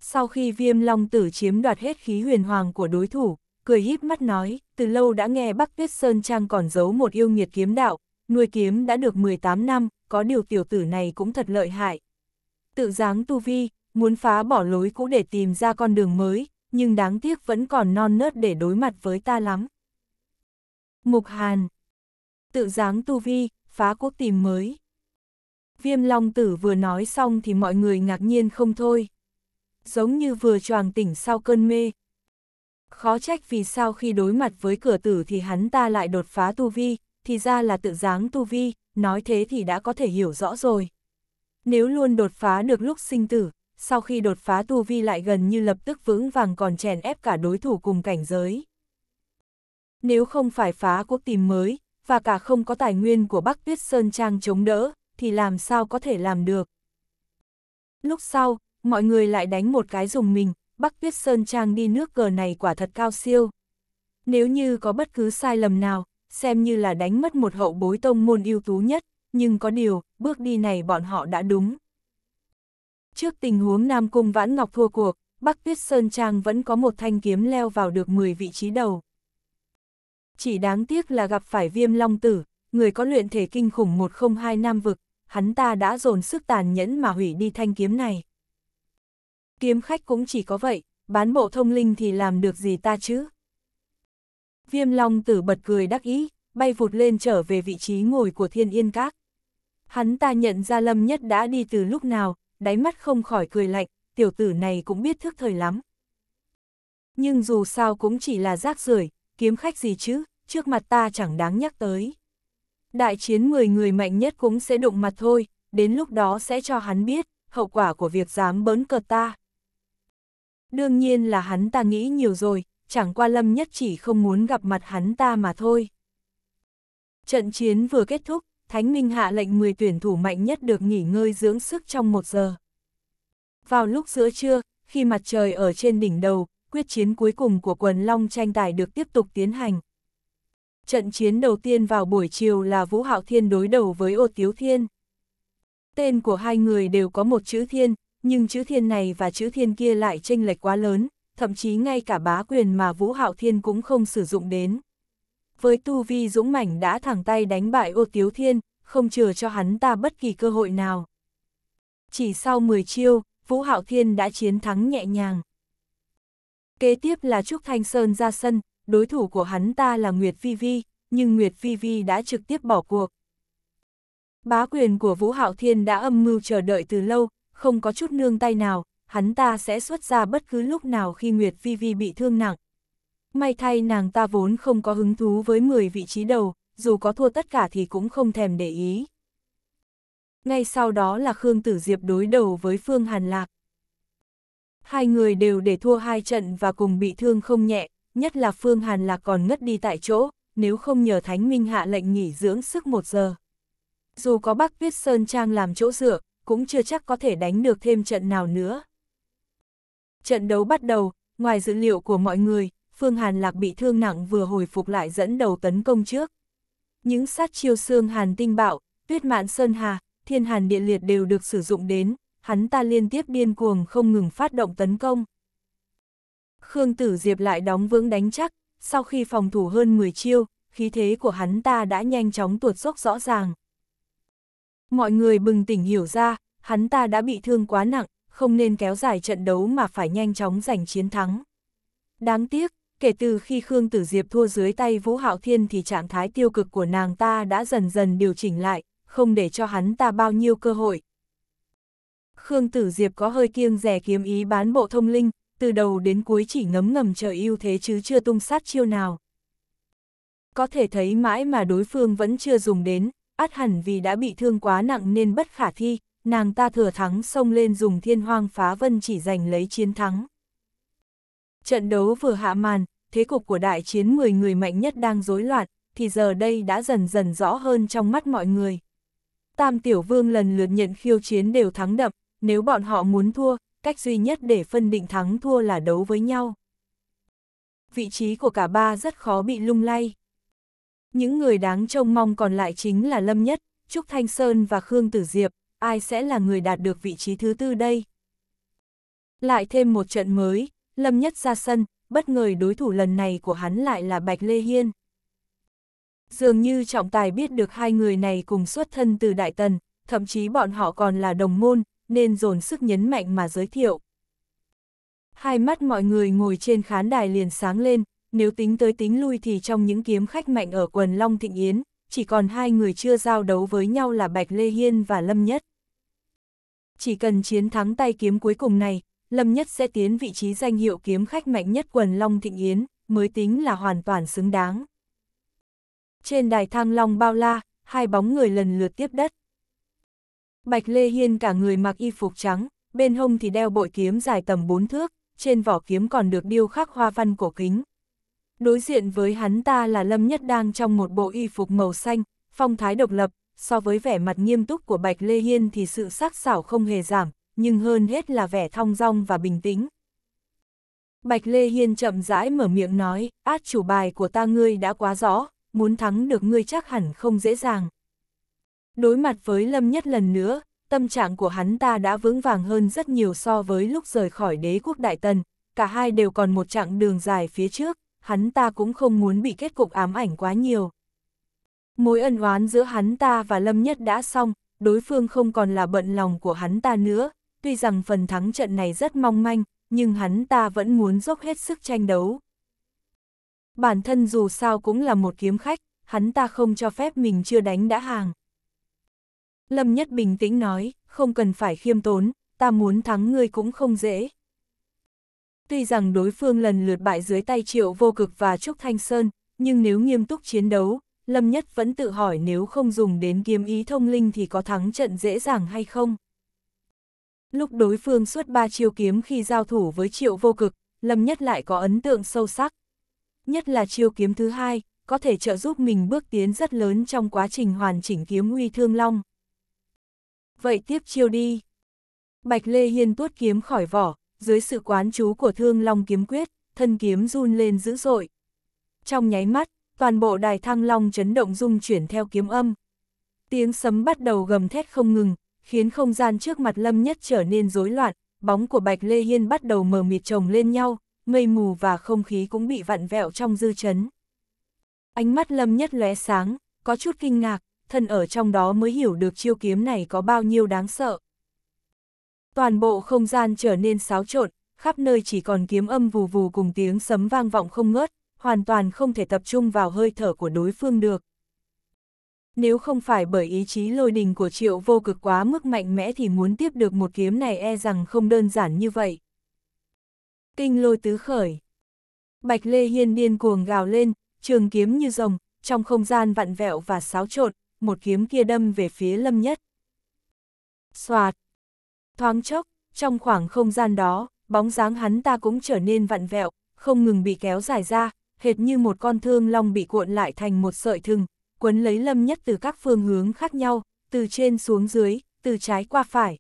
sau khi viêm long tử chiếm đoạt hết khí huyền hoàng của đối thủ, cười híp mắt nói, từ lâu đã nghe Bắc Tuyết Sơn Trang còn giấu một yêu nghiệt kiếm đạo, nuôi kiếm đã được 18 năm, có điều tiểu tử này cũng thật lợi hại. Tự dáng tu vi, muốn phá bỏ lối cũ để tìm ra con đường mới, nhưng đáng tiếc vẫn còn non nớt để đối mặt với ta lắm. Mục Hàn Tự dáng tu vi, phá quốc tìm mới. Viêm Long Tử vừa nói xong thì mọi người ngạc nhiên không thôi giống như vừa choàng tỉnh sau cơn mê. Khó trách vì sao khi đối mặt với cửa tử thì hắn ta lại đột phá tu vi, thì ra là tự dáng tu vi, nói thế thì đã có thể hiểu rõ rồi. Nếu luôn đột phá được lúc sinh tử, sau khi đột phá tu vi lại gần như lập tức vững vàng còn chèn ép cả đối thủ cùng cảnh giới. Nếu không phải phá quốc tìm mới, và cả không có tài nguyên của Bắc Tuyết Sơn Trang chống đỡ, thì làm sao có thể làm được. Lúc sau, mọi người lại đánh một cái dùng mình, Bắc Tuyết Sơn Trang đi nước cờ này quả thật cao siêu. Nếu như có bất cứ sai lầm nào, xem như là đánh mất một hậu bối tông môn ưu tú nhất, nhưng có điều, bước đi này bọn họ đã đúng. Trước tình huống Nam Cung Vãn Ngọc thua cuộc, Bắc Tuyết Sơn Trang vẫn có một thanh kiếm leo vào được 10 vị trí đầu. Chỉ đáng tiếc là gặp phải viêm long tử, người có luyện thể kinh khủng 102 nam vực, hắn ta đã dồn sức tàn nhẫn mà hủy đi thanh kiếm này kiếm khách cũng chỉ có vậy, bán bộ thông linh thì làm được gì ta chứ? Viêm Long tử bật cười đắc ý, bay vụt lên trở về vị trí ngồi của thiên yên các. Hắn ta nhận ra Lâm Nhất đã đi từ lúc nào, đáy mắt không khỏi cười lạnh, tiểu tử này cũng biết thức thời lắm. Nhưng dù sao cũng chỉ là rác rưởi kiếm khách gì chứ, trước mặt ta chẳng đáng nhắc tới. Đại chiến 10 người mạnh nhất cũng sẽ đụng mặt thôi, đến lúc đó sẽ cho hắn biết, hậu quả của việc dám bớn cờ ta. Đương nhiên là hắn ta nghĩ nhiều rồi, chẳng qua Lâm Nhất chỉ không muốn gặp mặt hắn ta mà thôi. Trận chiến vừa kết thúc, Thánh Minh hạ lệnh 10 tuyển thủ mạnh nhất được nghỉ ngơi dưỡng sức trong một giờ. Vào lúc giữa trưa, khi mặt trời ở trên đỉnh đầu, quyết chiến cuối cùng của quần long tranh tài được tiếp tục tiến hành. Trận chiến đầu tiên vào buổi chiều là Vũ Hạo Thiên đối đầu với Ô Tiếu Thiên. Tên của hai người đều có một chữ Thiên, nhưng chữ thiên này và chữ thiên kia lại tranh lệch quá lớn, thậm chí ngay cả bá quyền mà Vũ Hạo Thiên cũng không sử dụng đến. Với tu vi dũng mảnh đã thẳng tay đánh bại ô tiếu thiên, không chừa cho hắn ta bất kỳ cơ hội nào. Chỉ sau 10 chiêu, Vũ Hạo Thiên đã chiến thắng nhẹ nhàng. Kế tiếp là Trúc Thanh Sơn ra sân, đối thủ của hắn ta là Nguyệt Vi Vi, nhưng Nguyệt Vi Vi đã trực tiếp bỏ cuộc. Bá quyền của Vũ Hạo Thiên đã âm mưu chờ đợi từ lâu, không có chút nương tay nào, hắn ta sẽ xuất ra bất cứ lúc nào khi Nguyệt Vi Vi bị thương nặng. May thay nàng ta vốn không có hứng thú với 10 vị trí đầu, dù có thua tất cả thì cũng không thèm để ý. Ngay sau đó là Khương Tử Diệp đối đầu với Phương Hàn Lạc. Hai người đều để thua hai trận và cùng bị thương không nhẹ, nhất là Phương Hàn Lạc còn ngất đi tại chỗ, nếu không nhờ Thánh Minh hạ lệnh nghỉ dưỡng sức một giờ. Dù có Bắc Viết Sơn Trang làm chỗ dựa, cũng chưa chắc có thể đánh được thêm trận nào nữa. Trận đấu bắt đầu, ngoài dữ liệu của mọi người, Phương Hàn Lạc bị thương nặng vừa hồi phục lại dẫn đầu tấn công trước. Những sát chiêu xương Hàn tinh bạo, tuyết mạn sơn hà, thiên hàn địa liệt đều được sử dụng đến, hắn ta liên tiếp điên cuồng không ngừng phát động tấn công. Khương Tử Diệp lại đóng vững đánh chắc, sau khi phòng thủ hơn 10 chiêu, khí thế của hắn ta đã nhanh chóng tuột dốc rõ ràng. Mọi người bừng tỉnh hiểu ra, hắn ta đã bị thương quá nặng, không nên kéo dài trận đấu mà phải nhanh chóng giành chiến thắng. Đáng tiếc, kể từ khi Khương Tử Diệp thua dưới tay Vũ Hạo Thiên thì trạng thái tiêu cực của nàng ta đã dần dần điều chỉnh lại, không để cho hắn ta bao nhiêu cơ hội. Khương Tử Diệp có hơi kiêng rẻ kiếm ý bán bộ thông linh, từ đầu đến cuối chỉ ngấm ngầm chờ ưu thế chứ chưa tung sát chiêu nào. Có thể thấy mãi mà đối phương vẫn chưa dùng đến, át hẳn vì đã bị thương quá nặng nên bất khả thi, nàng ta thừa thắng xông lên dùng thiên hoang phá vân chỉ giành lấy chiến thắng. Trận đấu vừa hạ màn, thế cục của đại chiến 10 người mạnh nhất đang rối loạn, thì giờ đây đã dần dần rõ hơn trong mắt mọi người. Tam Tiểu Vương lần lượt nhận khiêu chiến đều thắng đậm, nếu bọn họ muốn thua, cách duy nhất để phân định thắng thua là đấu với nhau. Vị trí của cả ba rất khó bị lung lay. Những người đáng trông mong còn lại chính là Lâm Nhất, Trúc Thanh Sơn và Khương Tử Diệp, ai sẽ là người đạt được vị trí thứ tư đây? Lại thêm một trận mới, Lâm Nhất ra sân, bất ngờ đối thủ lần này của hắn lại là Bạch Lê Hiên. Dường như trọng tài biết được hai người này cùng xuất thân từ Đại Tần, thậm chí bọn họ còn là đồng môn, nên dồn sức nhấn mạnh mà giới thiệu. Hai mắt mọi người ngồi trên khán đài liền sáng lên, nếu tính tới tính lui thì trong những kiếm khách mạnh ở quần Long Thịnh Yến, chỉ còn hai người chưa giao đấu với nhau là Bạch Lê Hiên và Lâm Nhất. Chỉ cần chiến thắng tay kiếm cuối cùng này, Lâm Nhất sẽ tiến vị trí danh hiệu kiếm khách mạnh nhất quần Long Thịnh Yến, mới tính là hoàn toàn xứng đáng. Trên đài thang long bao la, hai bóng người lần lượt tiếp đất. Bạch Lê Hiên cả người mặc y phục trắng, bên hông thì đeo bội kiếm dài tầm 4 thước, trên vỏ kiếm còn được điêu khắc hoa văn cổ kính, Đối diện với hắn ta là Lâm Nhất đang trong một bộ y phục màu xanh, phong thái độc lập, so với vẻ mặt nghiêm túc của Bạch Lê Hiên thì sự sắc sảo không hề giảm, nhưng hơn hết là vẻ thong dong và bình tĩnh. Bạch Lê Hiên chậm rãi mở miệng nói, át chủ bài của ta ngươi đã quá rõ, muốn thắng được ngươi chắc hẳn không dễ dàng. Đối mặt với Lâm Nhất lần nữa, tâm trạng của hắn ta đã vững vàng hơn rất nhiều so với lúc rời khỏi đế quốc Đại Tần, cả hai đều còn một chặng đường dài phía trước hắn ta cũng không muốn bị kết cục ám ảnh quá nhiều. Mối ân oán giữa hắn ta và Lâm Nhất đã xong, đối phương không còn là bận lòng của hắn ta nữa, tuy rằng phần thắng trận này rất mong manh, nhưng hắn ta vẫn muốn dốc hết sức tranh đấu. Bản thân dù sao cũng là một kiếm khách, hắn ta không cho phép mình chưa đánh đã hàng. Lâm Nhất bình tĩnh nói, không cần phải khiêm tốn, ta muốn thắng ngươi cũng không dễ. Tuy rằng đối phương lần lượt bại dưới tay triệu vô cực và Trúc Thanh Sơn, nhưng nếu nghiêm túc chiến đấu, Lâm Nhất vẫn tự hỏi nếu không dùng đến kiếm ý thông linh thì có thắng trận dễ dàng hay không. Lúc đối phương xuất ba chiêu kiếm khi giao thủ với triệu vô cực, Lâm Nhất lại có ấn tượng sâu sắc. Nhất là chiêu kiếm thứ hai, có thể trợ giúp mình bước tiến rất lớn trong quá trình hoàn chỉnh kiếm uy thương long. Vậy tiếp chiêu đi. Bạch Lê Hiên tuốt kiếm khỏi vỏ, dưới sự quán chú của thương long kiếm quyết, thân kiếm run lên dữ dội. Trong nháy mắt, toàn bộ đài thăng long chấn động rung chuyển theo kiếm âm. Tiếng sấm bắt đầu gầm thét không ngừng, khiến không gian trước mặt Lâm Nhất trở nên rối loạn, bóng của Bạch Lê Hiên bắt đầu mờ mịt chồng lên nhau, mây mù và không khí cũng bị vặn vẹo trong dư chấn. Ánh mắt Lâm Nhất lóe sáng, có chút kinh ngạc, thân ở trong đó mới hiểu được chiêu kiếm này có bao nhiêu đáng sợ. Toàn bộ không gian trở nên xáo trộn, khắp nơi chỉ còn kiếm âm vù vù cùng tiếng sấm vang vọng không ngớt, hoàn toàn không thể tập trung vào hơi thở của đối phương được. Nếu không phải bởi ý chí lôi đình của triệu vô cực quá mức mạnh mẽ thì muốn tiếp được một kiếm này e rằng không đơn giản như vậy. Kinh lôi tứ khởi. Bạch Lê Hiên điên cuồng gào lên, trường kiếm như rồng, trong không gian vặn vẹo và xáo trộn, một kiếm kia đâm về phía lâm nhất. Xoạt, Thoáng chốc, trong khoảng không gian đó, bóng dáng hắn ta cũng trở nên vặn vẹo, không ngừng bị kéo dài ra, hệt như một con thương long bị cuộn lại thành một sợi thừng, quấn lấy lâm nhất từ các phương hướng khác nhau, từ trên xuống dưới, từ trái qua phải.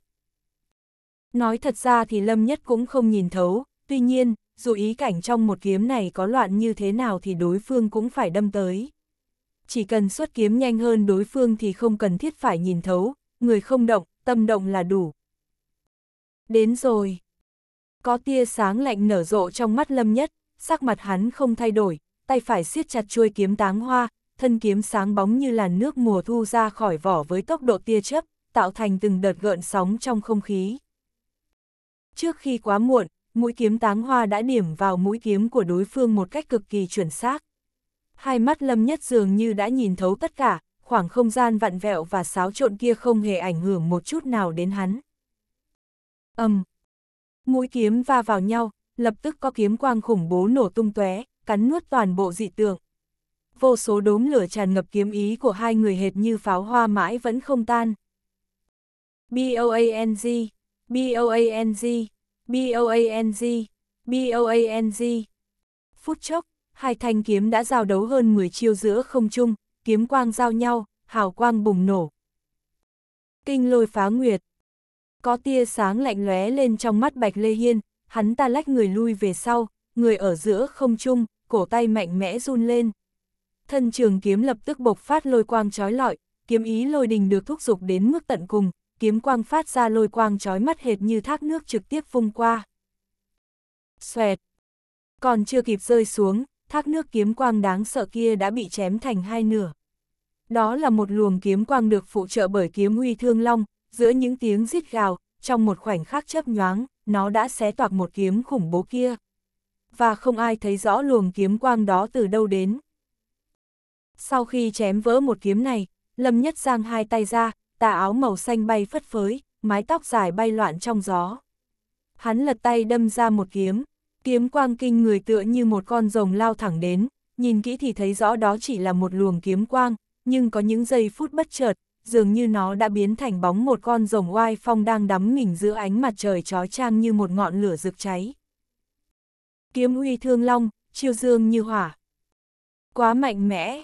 Nói thật ra thì lâm nhất cũng không nhìn thấu, tuy nhiên, dù ý cảnh trong một kiếm này có loạn như thế nào thì đối phương cũng phải đâm tới. Chỉ cần xuất kiếm nhanh hơn đối phương thì không cần thiết phải nhìn thấu, người không động, tâm động là đủ đến rồi. Có tia sáng lạnh nở rộ trong mắt Lâm Nhất, sắc mặt hắn không thay đổi, tay phải siết chặt chuôi kiếm táng hoa, thân kiếm sáng bóng như làn nước mùa thu ra khỏi vỏ với tốc độ tia chớp, tạo thành từng đợt gợn sóng trong không khí. Trước khi quá muộn, mũi kiếm táng hoa đã điểm vào mũi kiếm của đối phương một cách cực kỳ chuẩn xác. Hai mắt Lâm Nhất dường như đã nhìn thấu tất cả, khoảng không gian vặn vẹo và xáo trộn kia không hề ảnh hưởng một chút nào đến hắn ầm. Um. Mũi kiếm va vào nhau, lập tức có kiếm quang khủng bố nổ tung tóe, cắn nuốt toàn bộ dị tượng. Vô số đốm lửa tràn ngập kiếm ý của hai người hệt như pháo hoa mãi vẫn không tan. B-O-A-N-G, b o a Phút chốc, hai thanh kiếm đã giao đấu hơn 10 chiêu giữa không trung, kiếm quang giao nhau, hào quang bùng nổ. Kinh lôi phá nguyệt, có tia sáng lạnh lóe lên trong mắt Bạch Lê Hiên, hắn ta lách người lui về sau, người ở giữa không trung, cổ tay mạnh mẽ run lên. Thân trường kiếm lập tức bộc phát lôi quang trói lọi, kiếm ý lôi đình được thúc dục đến mức tận cùng, kiếm quang phát ra lôi quang trói mắt hệt như thác nước trực tiếp phung qua. Xoẹt! Còn chưa kịp rơi xuống, thác nước kiếm quang đáng sợ kia đã bị chém thành hai nửa. Đó là một luồng kiếm quang được phụ trợ bởi kiếm uy thương long, giữa những tiếng rít gào, trong một khoảnh khắc chớp nhoáng, nó đã xé toạc một kiếm khủng bố kia. Và không ai thấy rõ luồng kiếm quang đó từ đâu đến. Sau khi chém vỡ một kiếm này, Lâm Nhất Giang hai tay ra, tà áo màu xanh bay phất phới, mái tóc dài bay loạn trong gió. Hắn lật tay đâm ra một kiếm, kiếm quang kinh người tựa như một con rồng lao thẳng đến, nhìn kỹ thì thấy rõ đó chỉ là một luồng kiếm quang, nhưng có những giây phút bất chợt, dường như nó đã biến thành bóng một con rồng oai phong đang đắm mình giữa ánh mặt trời chói trang như một ngọn lửa rực cháy. Kiếm uy thương long, chiêu dương như hỏa. Quá mạnh mẽ.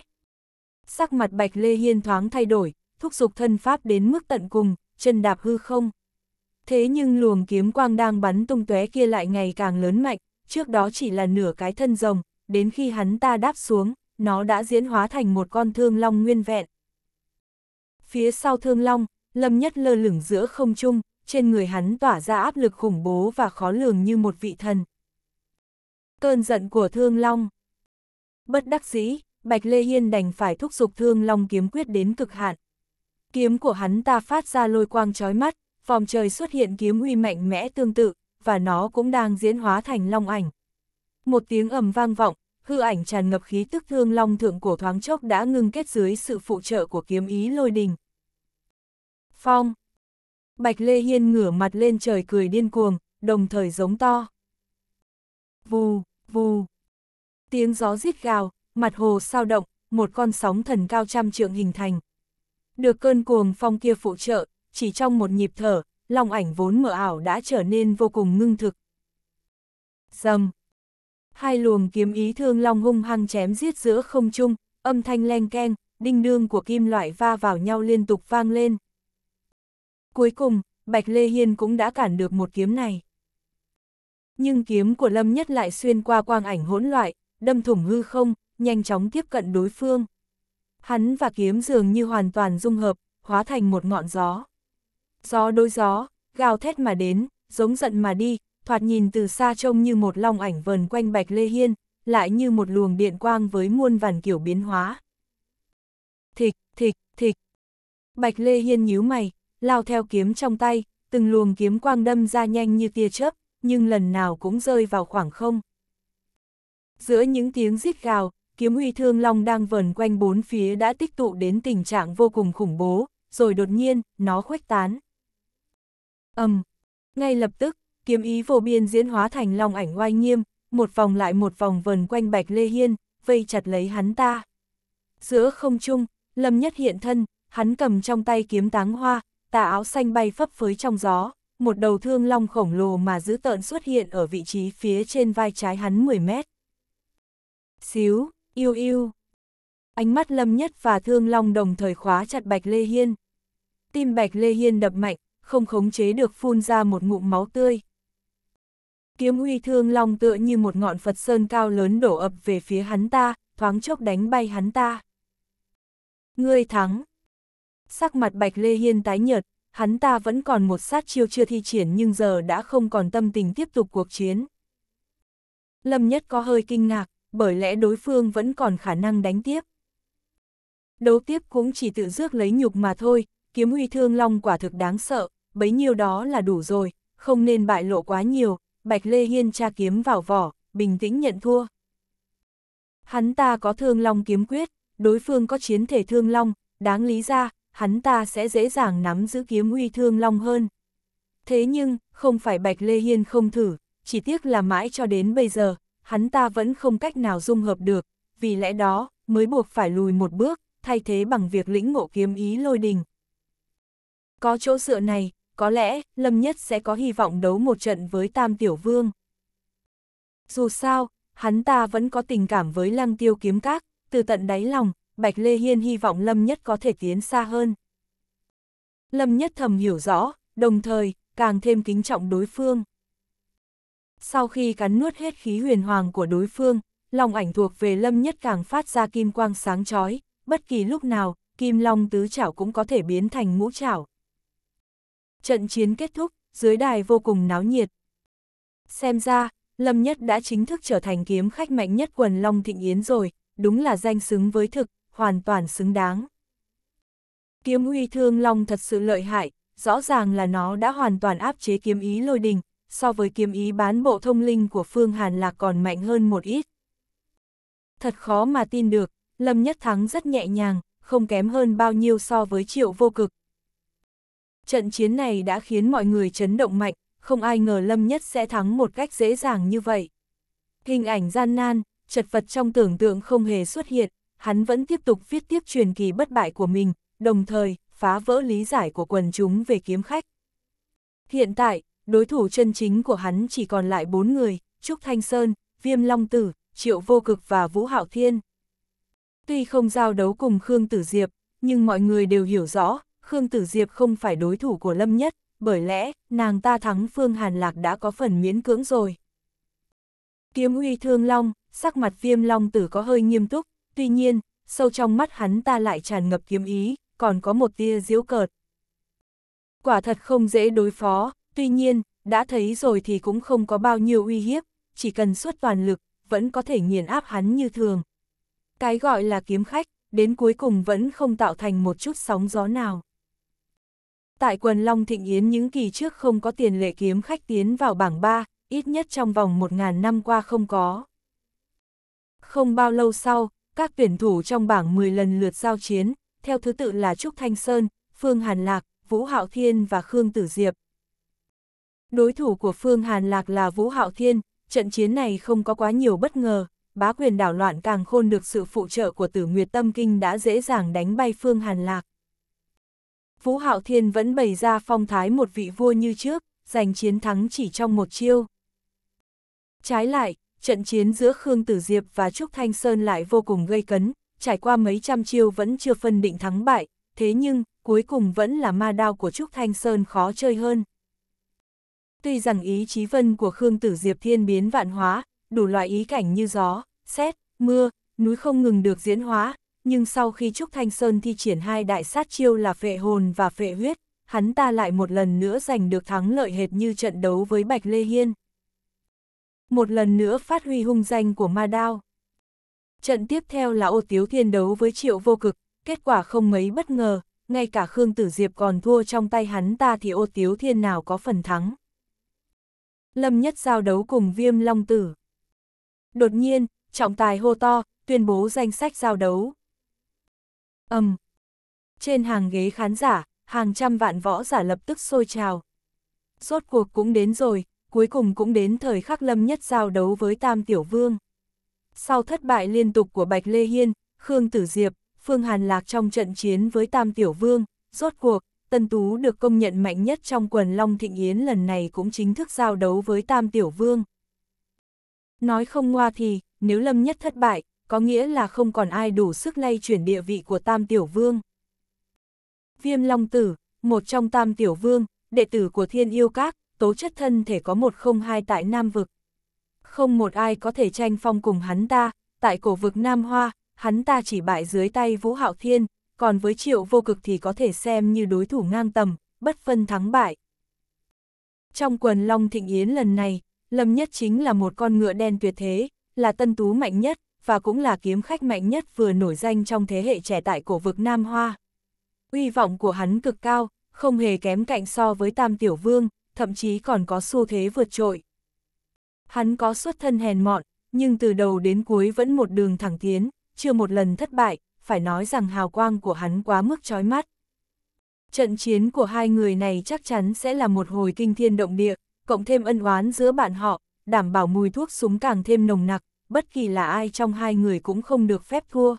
Sắc mặt Bạch Lê Hiên thoáng thay đổi, thúc giục thân pháp đến mức tận cùng, chân đạp hư không. Thế nhưng luồng kiếm quang đang bắn tung tóe kia lại ngày càng lớn mạnh, trước đó chỉ là nửa cái thân rồng, đến khi hắn ta đáp xuống, nó đã diễn hóa thành một con thương long nguyên vẹn phía sau thương long, lâm nhất lơ lửng giữa không trung, trên người hắn tỏa ra áp lực khủng bố và khó lường như một vị thần. Cơn giận của thương long Bất đắc dĩ, Bạch Lê Hiên đành phải thúc giục thương long kiếm quyết đến cực hạn. Kiếm của hắn ta phát ra lôi quang chói mắt, vòng trời xuất hiện kiếm uy mạnh mẽ tương tự, và nó cũng đang diễn hóa thành long ảnh. Một tiếng ầm vang vọng, hư ảnh tràn ngập khí tức thương long thượng cổ thoáng chốc đã ngưng kết dưới sự phụ trợ của kiếm ý lôi đình. Phong Bạch Lê Hiên ngửa mặt lên trời cười điên cuồng, đồng thời giống to. Vù, vù. Tiếng gió rít gào, mặt hồ sao động, một con sóng thần cao trăm trượng hình thành. Được cơn cuồng phong kia phụ trợ, chỉ trong một nhịp thở, long ảnh vốn mở ảo đã trở nên vô cùng ngưng thực. Dầm hai luồng kiếm ý thương long hung hăng chém giết giữa không trung, âm thanh leng keng, đinh đương của kim loại va vào nhau liên tục vang lên. Cuối cùng, Bạch Lê Hiên cũng đã cản được một kiếm này. Nhưng kiếm của Lâm Nhất lại xuyên qua quang ảnh hỗn loại, đâm thủng hư không, nhanh chóng tiếp cận đối phương. Hắn và kiếm dường như hoàn toàn dung hợp, hóa thành một ngọn gió. Gió đối gió, gào thét mà đến, giống giận mà đi, thoạt nhìn từ xa trông như một long ảnh vờn quanh Bạch Lê Hiên, lại như một luồng điện quang với muôn vàn kiểu biến hóa. Thịch, thịch, thịch. Bạch Lê Hiên nhíu mày, lao theo kiếm trong tay, từng luồng kiếm quang đâm ra nhanh như tia chớp, nhưng lần nào cũng rơi vào khoảng không. Giữa những tiếng rít gào, kiếm uy thương long đang vờn quanh bốn phía đã tích tụ đến tình trạng vô cùng khủng bố, rồi đột nhiên, nó khuếch tán. ầm, ngay lập tức, kiếm ý vô biên diễn hóa thành long ảnh oai nghiêm, một vòng lại một vòng vần quanh Bạch Lê Hiên, vây chặt lấy hắn ta. Giữa không trung, Lâm Nhất hiện thân, hắn cầm trong tay kiếm táng hoa, tà áo xanh bay phấp phới trong gió, một đầu thương long khổng lồ mà giữ tợn xuất hiện ở vị trí phía trên vai trái hắn 10 mét. Xíu, yêu yêu. Ánh mắt Lâm Nhất và thương long đồng thời khóa chặt Bạch Lê Hiên. Tim Bạch Lê Hiên đập mạnh, không khống chế được phun ra một ngụm máu tươi kiếm huy thương long tựa như một ngọn Phật Sơn cao lớn đổ ập về phía hắn ta, thoáng chốc đánh bay hắn ta. Ngươi thắng. Sắc mặt Bạch Lê Hiên tái nhợt, hắn ta vẫn còn một sát chiêu chưa thi triển nhưng giờ đã không còn tâm tình tiếp tục cuộc chiến. Lâm Nhất có hơi kinh ngạc, bởi lẽ đối phương vẫn còn khả năng đánh tiếp. Đấu tiếp cũng chỉ tự dước lấy nhục mà thôi, kiếm huy thương long quả thực đáng sợ, bấy nhiêu đó là đủ rồi, không nên bại lộ quá nhiều, Bạch Lê Hiên tra kiếm vào vỏ, bình tĩnh nhận thua. Hắn ta có thương long kiếm quyết, đối phương có chiến thể thương long, đáng lý ra, hắn ta sẽ dễ dàng nắm giữ kiếm uy thương long hơn. Thế nhưng, không phải Bạch Lê Hiên không thử, chỉ tiếc là mãi cho đến bây giờ, hắn ta vẫn không cách nào dung hợp được, vì lẽ đó, mới buộc phải lùi một bước, thay thế bằng việc lĩnh ngộ kiếm ý lôi đình. Có chỗ dựa này, có lẽ Lâm Nhất sẽ có hy vọng đấu một trận với Tam Tiểu Vương. Dù sao, hắn ta vẫn có tình cảm với Lăng Tiêu Kiếm Các, từ tận đáy lòng, Bạch Lê Hiên hy vọng Lâm Nhất có thể tiến xa hơn. Lâm Nhất thầm hiểu rõ, đồng thời, càng thêm kính trọng đối phương. Sau khi cắn nuốt hết khí huyền hoàng của đối phương, lòng ảnh thuộc về Lâm Nhất càng phát ra kim quang sáng chói, bất kỳ lúc nào, kim long tứ chảo cũng có thể biến thành ngũ chảo. Trận chiến kết thúc, dưới đài vô cùng náo nhiệt. Xem ra, Lâm Nhất đã chính thức trở thành kiếm khách mạnh nhất quần Long Thịnh Yến rồi, đúng là danh xứng với thực, hoàn toàn xứng đáng. Kiếm uy thương Long thật sự lợi hại, rõ ràng là nó đã hoàn toàn áp chế kiếm ý lôi đình, so với kiếm ý bán bộ thông linh của Phương Hàn là còn mạnh hơn một ít. Thật khó mà tin được, Lâm Nhất thắng rất nhẹ nhàng, không kém hơn bao nhiêu so với triệu vô cực, Trận chiến này đã khiến mọi người chấn động mạnh, không ai ngờ Lâm Nhất sẽ thắng một cách dễ dàng như vậy. Hình ảnh gian nan, chật vật trong tưởng tượng không hề xuất hiện, hắn vẫn tiếp tục viết tiếp truyền kỳ bất bại của mình, đồng thời phá vỡ lý giải của quần chúng về kiếm khách. Hiện tại, đối thủ chân chính của hắn chỉ còn lại bốn người, Trúc Thanh Sơn, Viêm Long Tử, Triệu Vô Cực và Vũ Hạo Thiên. Tuy không giao đấu cùng Khương Tử Diệp, nhưng mọi người đều hiểu rõ, Khương Tử Diệp không phải đối thủ của Lâm Nhất, bởi lẽ, nàng ta thắng Phương Hàn Lạc đã có phần miễn cưỡng rồi. Kiếm uy thương long, sắc mặt viêm long tử có hơi nghiêm túc, tuy nhiên, sâu trong mắt hắn ta lại tràn ngập kiếm ý, còn có một tia diễu cợt. Quả thật không dễ đối phó, tuy nhiên, đã thấy rồi thì cũng không có bao nhiêu uy hiếp, chỉ cần suốt toàn lực, vẫn có thể nghiền áp hắn như thường. Cái gọi là kiếm khách, đến cuối cùng vẫn không tạo thành một chút sóng gió nào. Tại quần Long Thịnh Yến những kỳ trước không có tiền lệ kiếm khách tiến vào bảng 3, ít nhất trong vòng 1.000 năm qua không có. Không bao lâu sau, các tuyển thủ trong bảng 10 lần lượt giao chiến, theo thứ tự là Trúc Thanh Sơn, Phương Hàn Lạc, Vũ Hạo Thiên và Khương Tử Diệp. Đối thủ của Phương Hàn Lạc là Vũ Hạo Thiên, trận chiến này không có quá nhiều bất ngờ, bá quyền đảo loạn càng khôn được sự phụ trợ của tử Nguyệt Tâm Kinh đã dễ dàng đánh bay Phương Hàn Lạc. Vũ Hạo Thiên vẫn bày ra phong thái một vị vua như trước, giành chiến thắng chỉ trong một chiêu. Trái lại, trận chiến giữa Khương Tử Diệp và Trúc Thanh Sơn lại vô cùng gây cấn, trải qua mấy trăm chiêu vẫn chưa phân định thắng bại, thế nhưng, cuối cùng vẫn là ma đao của Trúc Thanh Sơn khó chơi hơn. Tuy rằng ý chí vân của Khương Tử Diệp thiên biến vạn hóa, đủ loại ý cảnh như gió, xét, mưa, núi không ngừng được diễn hóa, nhưng sau khi Trúc Thanh Sơn thi triển hai đại sát chiêu là phệ hồn và phệ huyết, hắn ta lại một lần nữa giành được thắng lợi hệt như trận đấu với Bạch Lê Hiên. Một lần nữa phát huy hung danh của Ma Đao. Trận tiếp theo là ô tiếu thiên đấu với triệu vô cực, kết quả không mấy bất ngờ, ngay cả Khương Tử Diệp còn thua trong tay hắn ta thì ô tiếu thiên nào có phần thắng. Lâm nhất giao đấu cùng viêm long tử. Đột nhiên, trọng tài hô to, tuyên bố danh sách giao đấu. Âm. Um. Trên hàng ghế khán giả, hàng trăm vạn võ giả lập tức sôi trào. Rốt cuộc cũng đến rồi, cuối cùng cũng đến thời khắc lâm nhất giao đấu với Tam Tiểu Vương. Sau thất bại liên tục của Bạch Lê Hiên, Khương Tử Diệp, Phương Hàn Lạc trong trận chiến với Tam Tiểu Vương, rốt cuộc, Tân Tú được công nhận mạnh nhất trong quần Long Thịnh Yến lần này cũng chính thức giao đấu với Tam Tiểu Vương. Nói không ngoa thì, nếu Lâm Nhất thất bại, có nghĩa là không còn ai đủ sức lay chuyển địa vị của Tam Tiểu Vương. Viêm Long Tử, một trong Tam Tiểu Vương, đệ tử của Thiên Yêu Các, tố chất thân thể có một không hai tại Nam Vực. Không một ai có thể tranh phong cùng hắn ta, tại cổ vực Nam Hoa, hắn ta chỉ bại dưới tay Vũ Hạo Thiên, còn với triệu vô cực thì có thể xem như đối thủ ngang tầm, bất phân thắng bại. Trong quần Long Thịnh Yến lần này, Lâm Nhất chính là một con ngựa đen tuyệt thế, là tân tú mạnh nhất, và cũng là kiếm khách mạnh nhất vừa nổi danh trong thế hệ trẻ tại cổ vực Nam Hoa. Uy vọng của hắn cực cao, không hề kém cạnh so với Tam Tiểu Vương, thậm chí còn có xu thế vượt trội. Hắn có xuất thân hèn mọn, nhưng từ đầu đến cuối vẫn một đường thẳng tiến, chưa một lần thất bại, phải nói rằng hào quang của hắn quá mức chói mắt. Trận chiến của hai người này chắc chắn sẽ là một hồi kinh thiên động địa, cộng thêm ân oán giữa bạn họ, đảm bảo mùi thuốc súng càng thêm nồng nặc, bất kỳ là ai trong hai người cũng không được phép thua.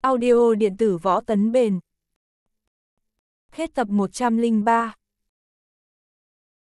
Audio điện tử võ tấn bền Hết tập 103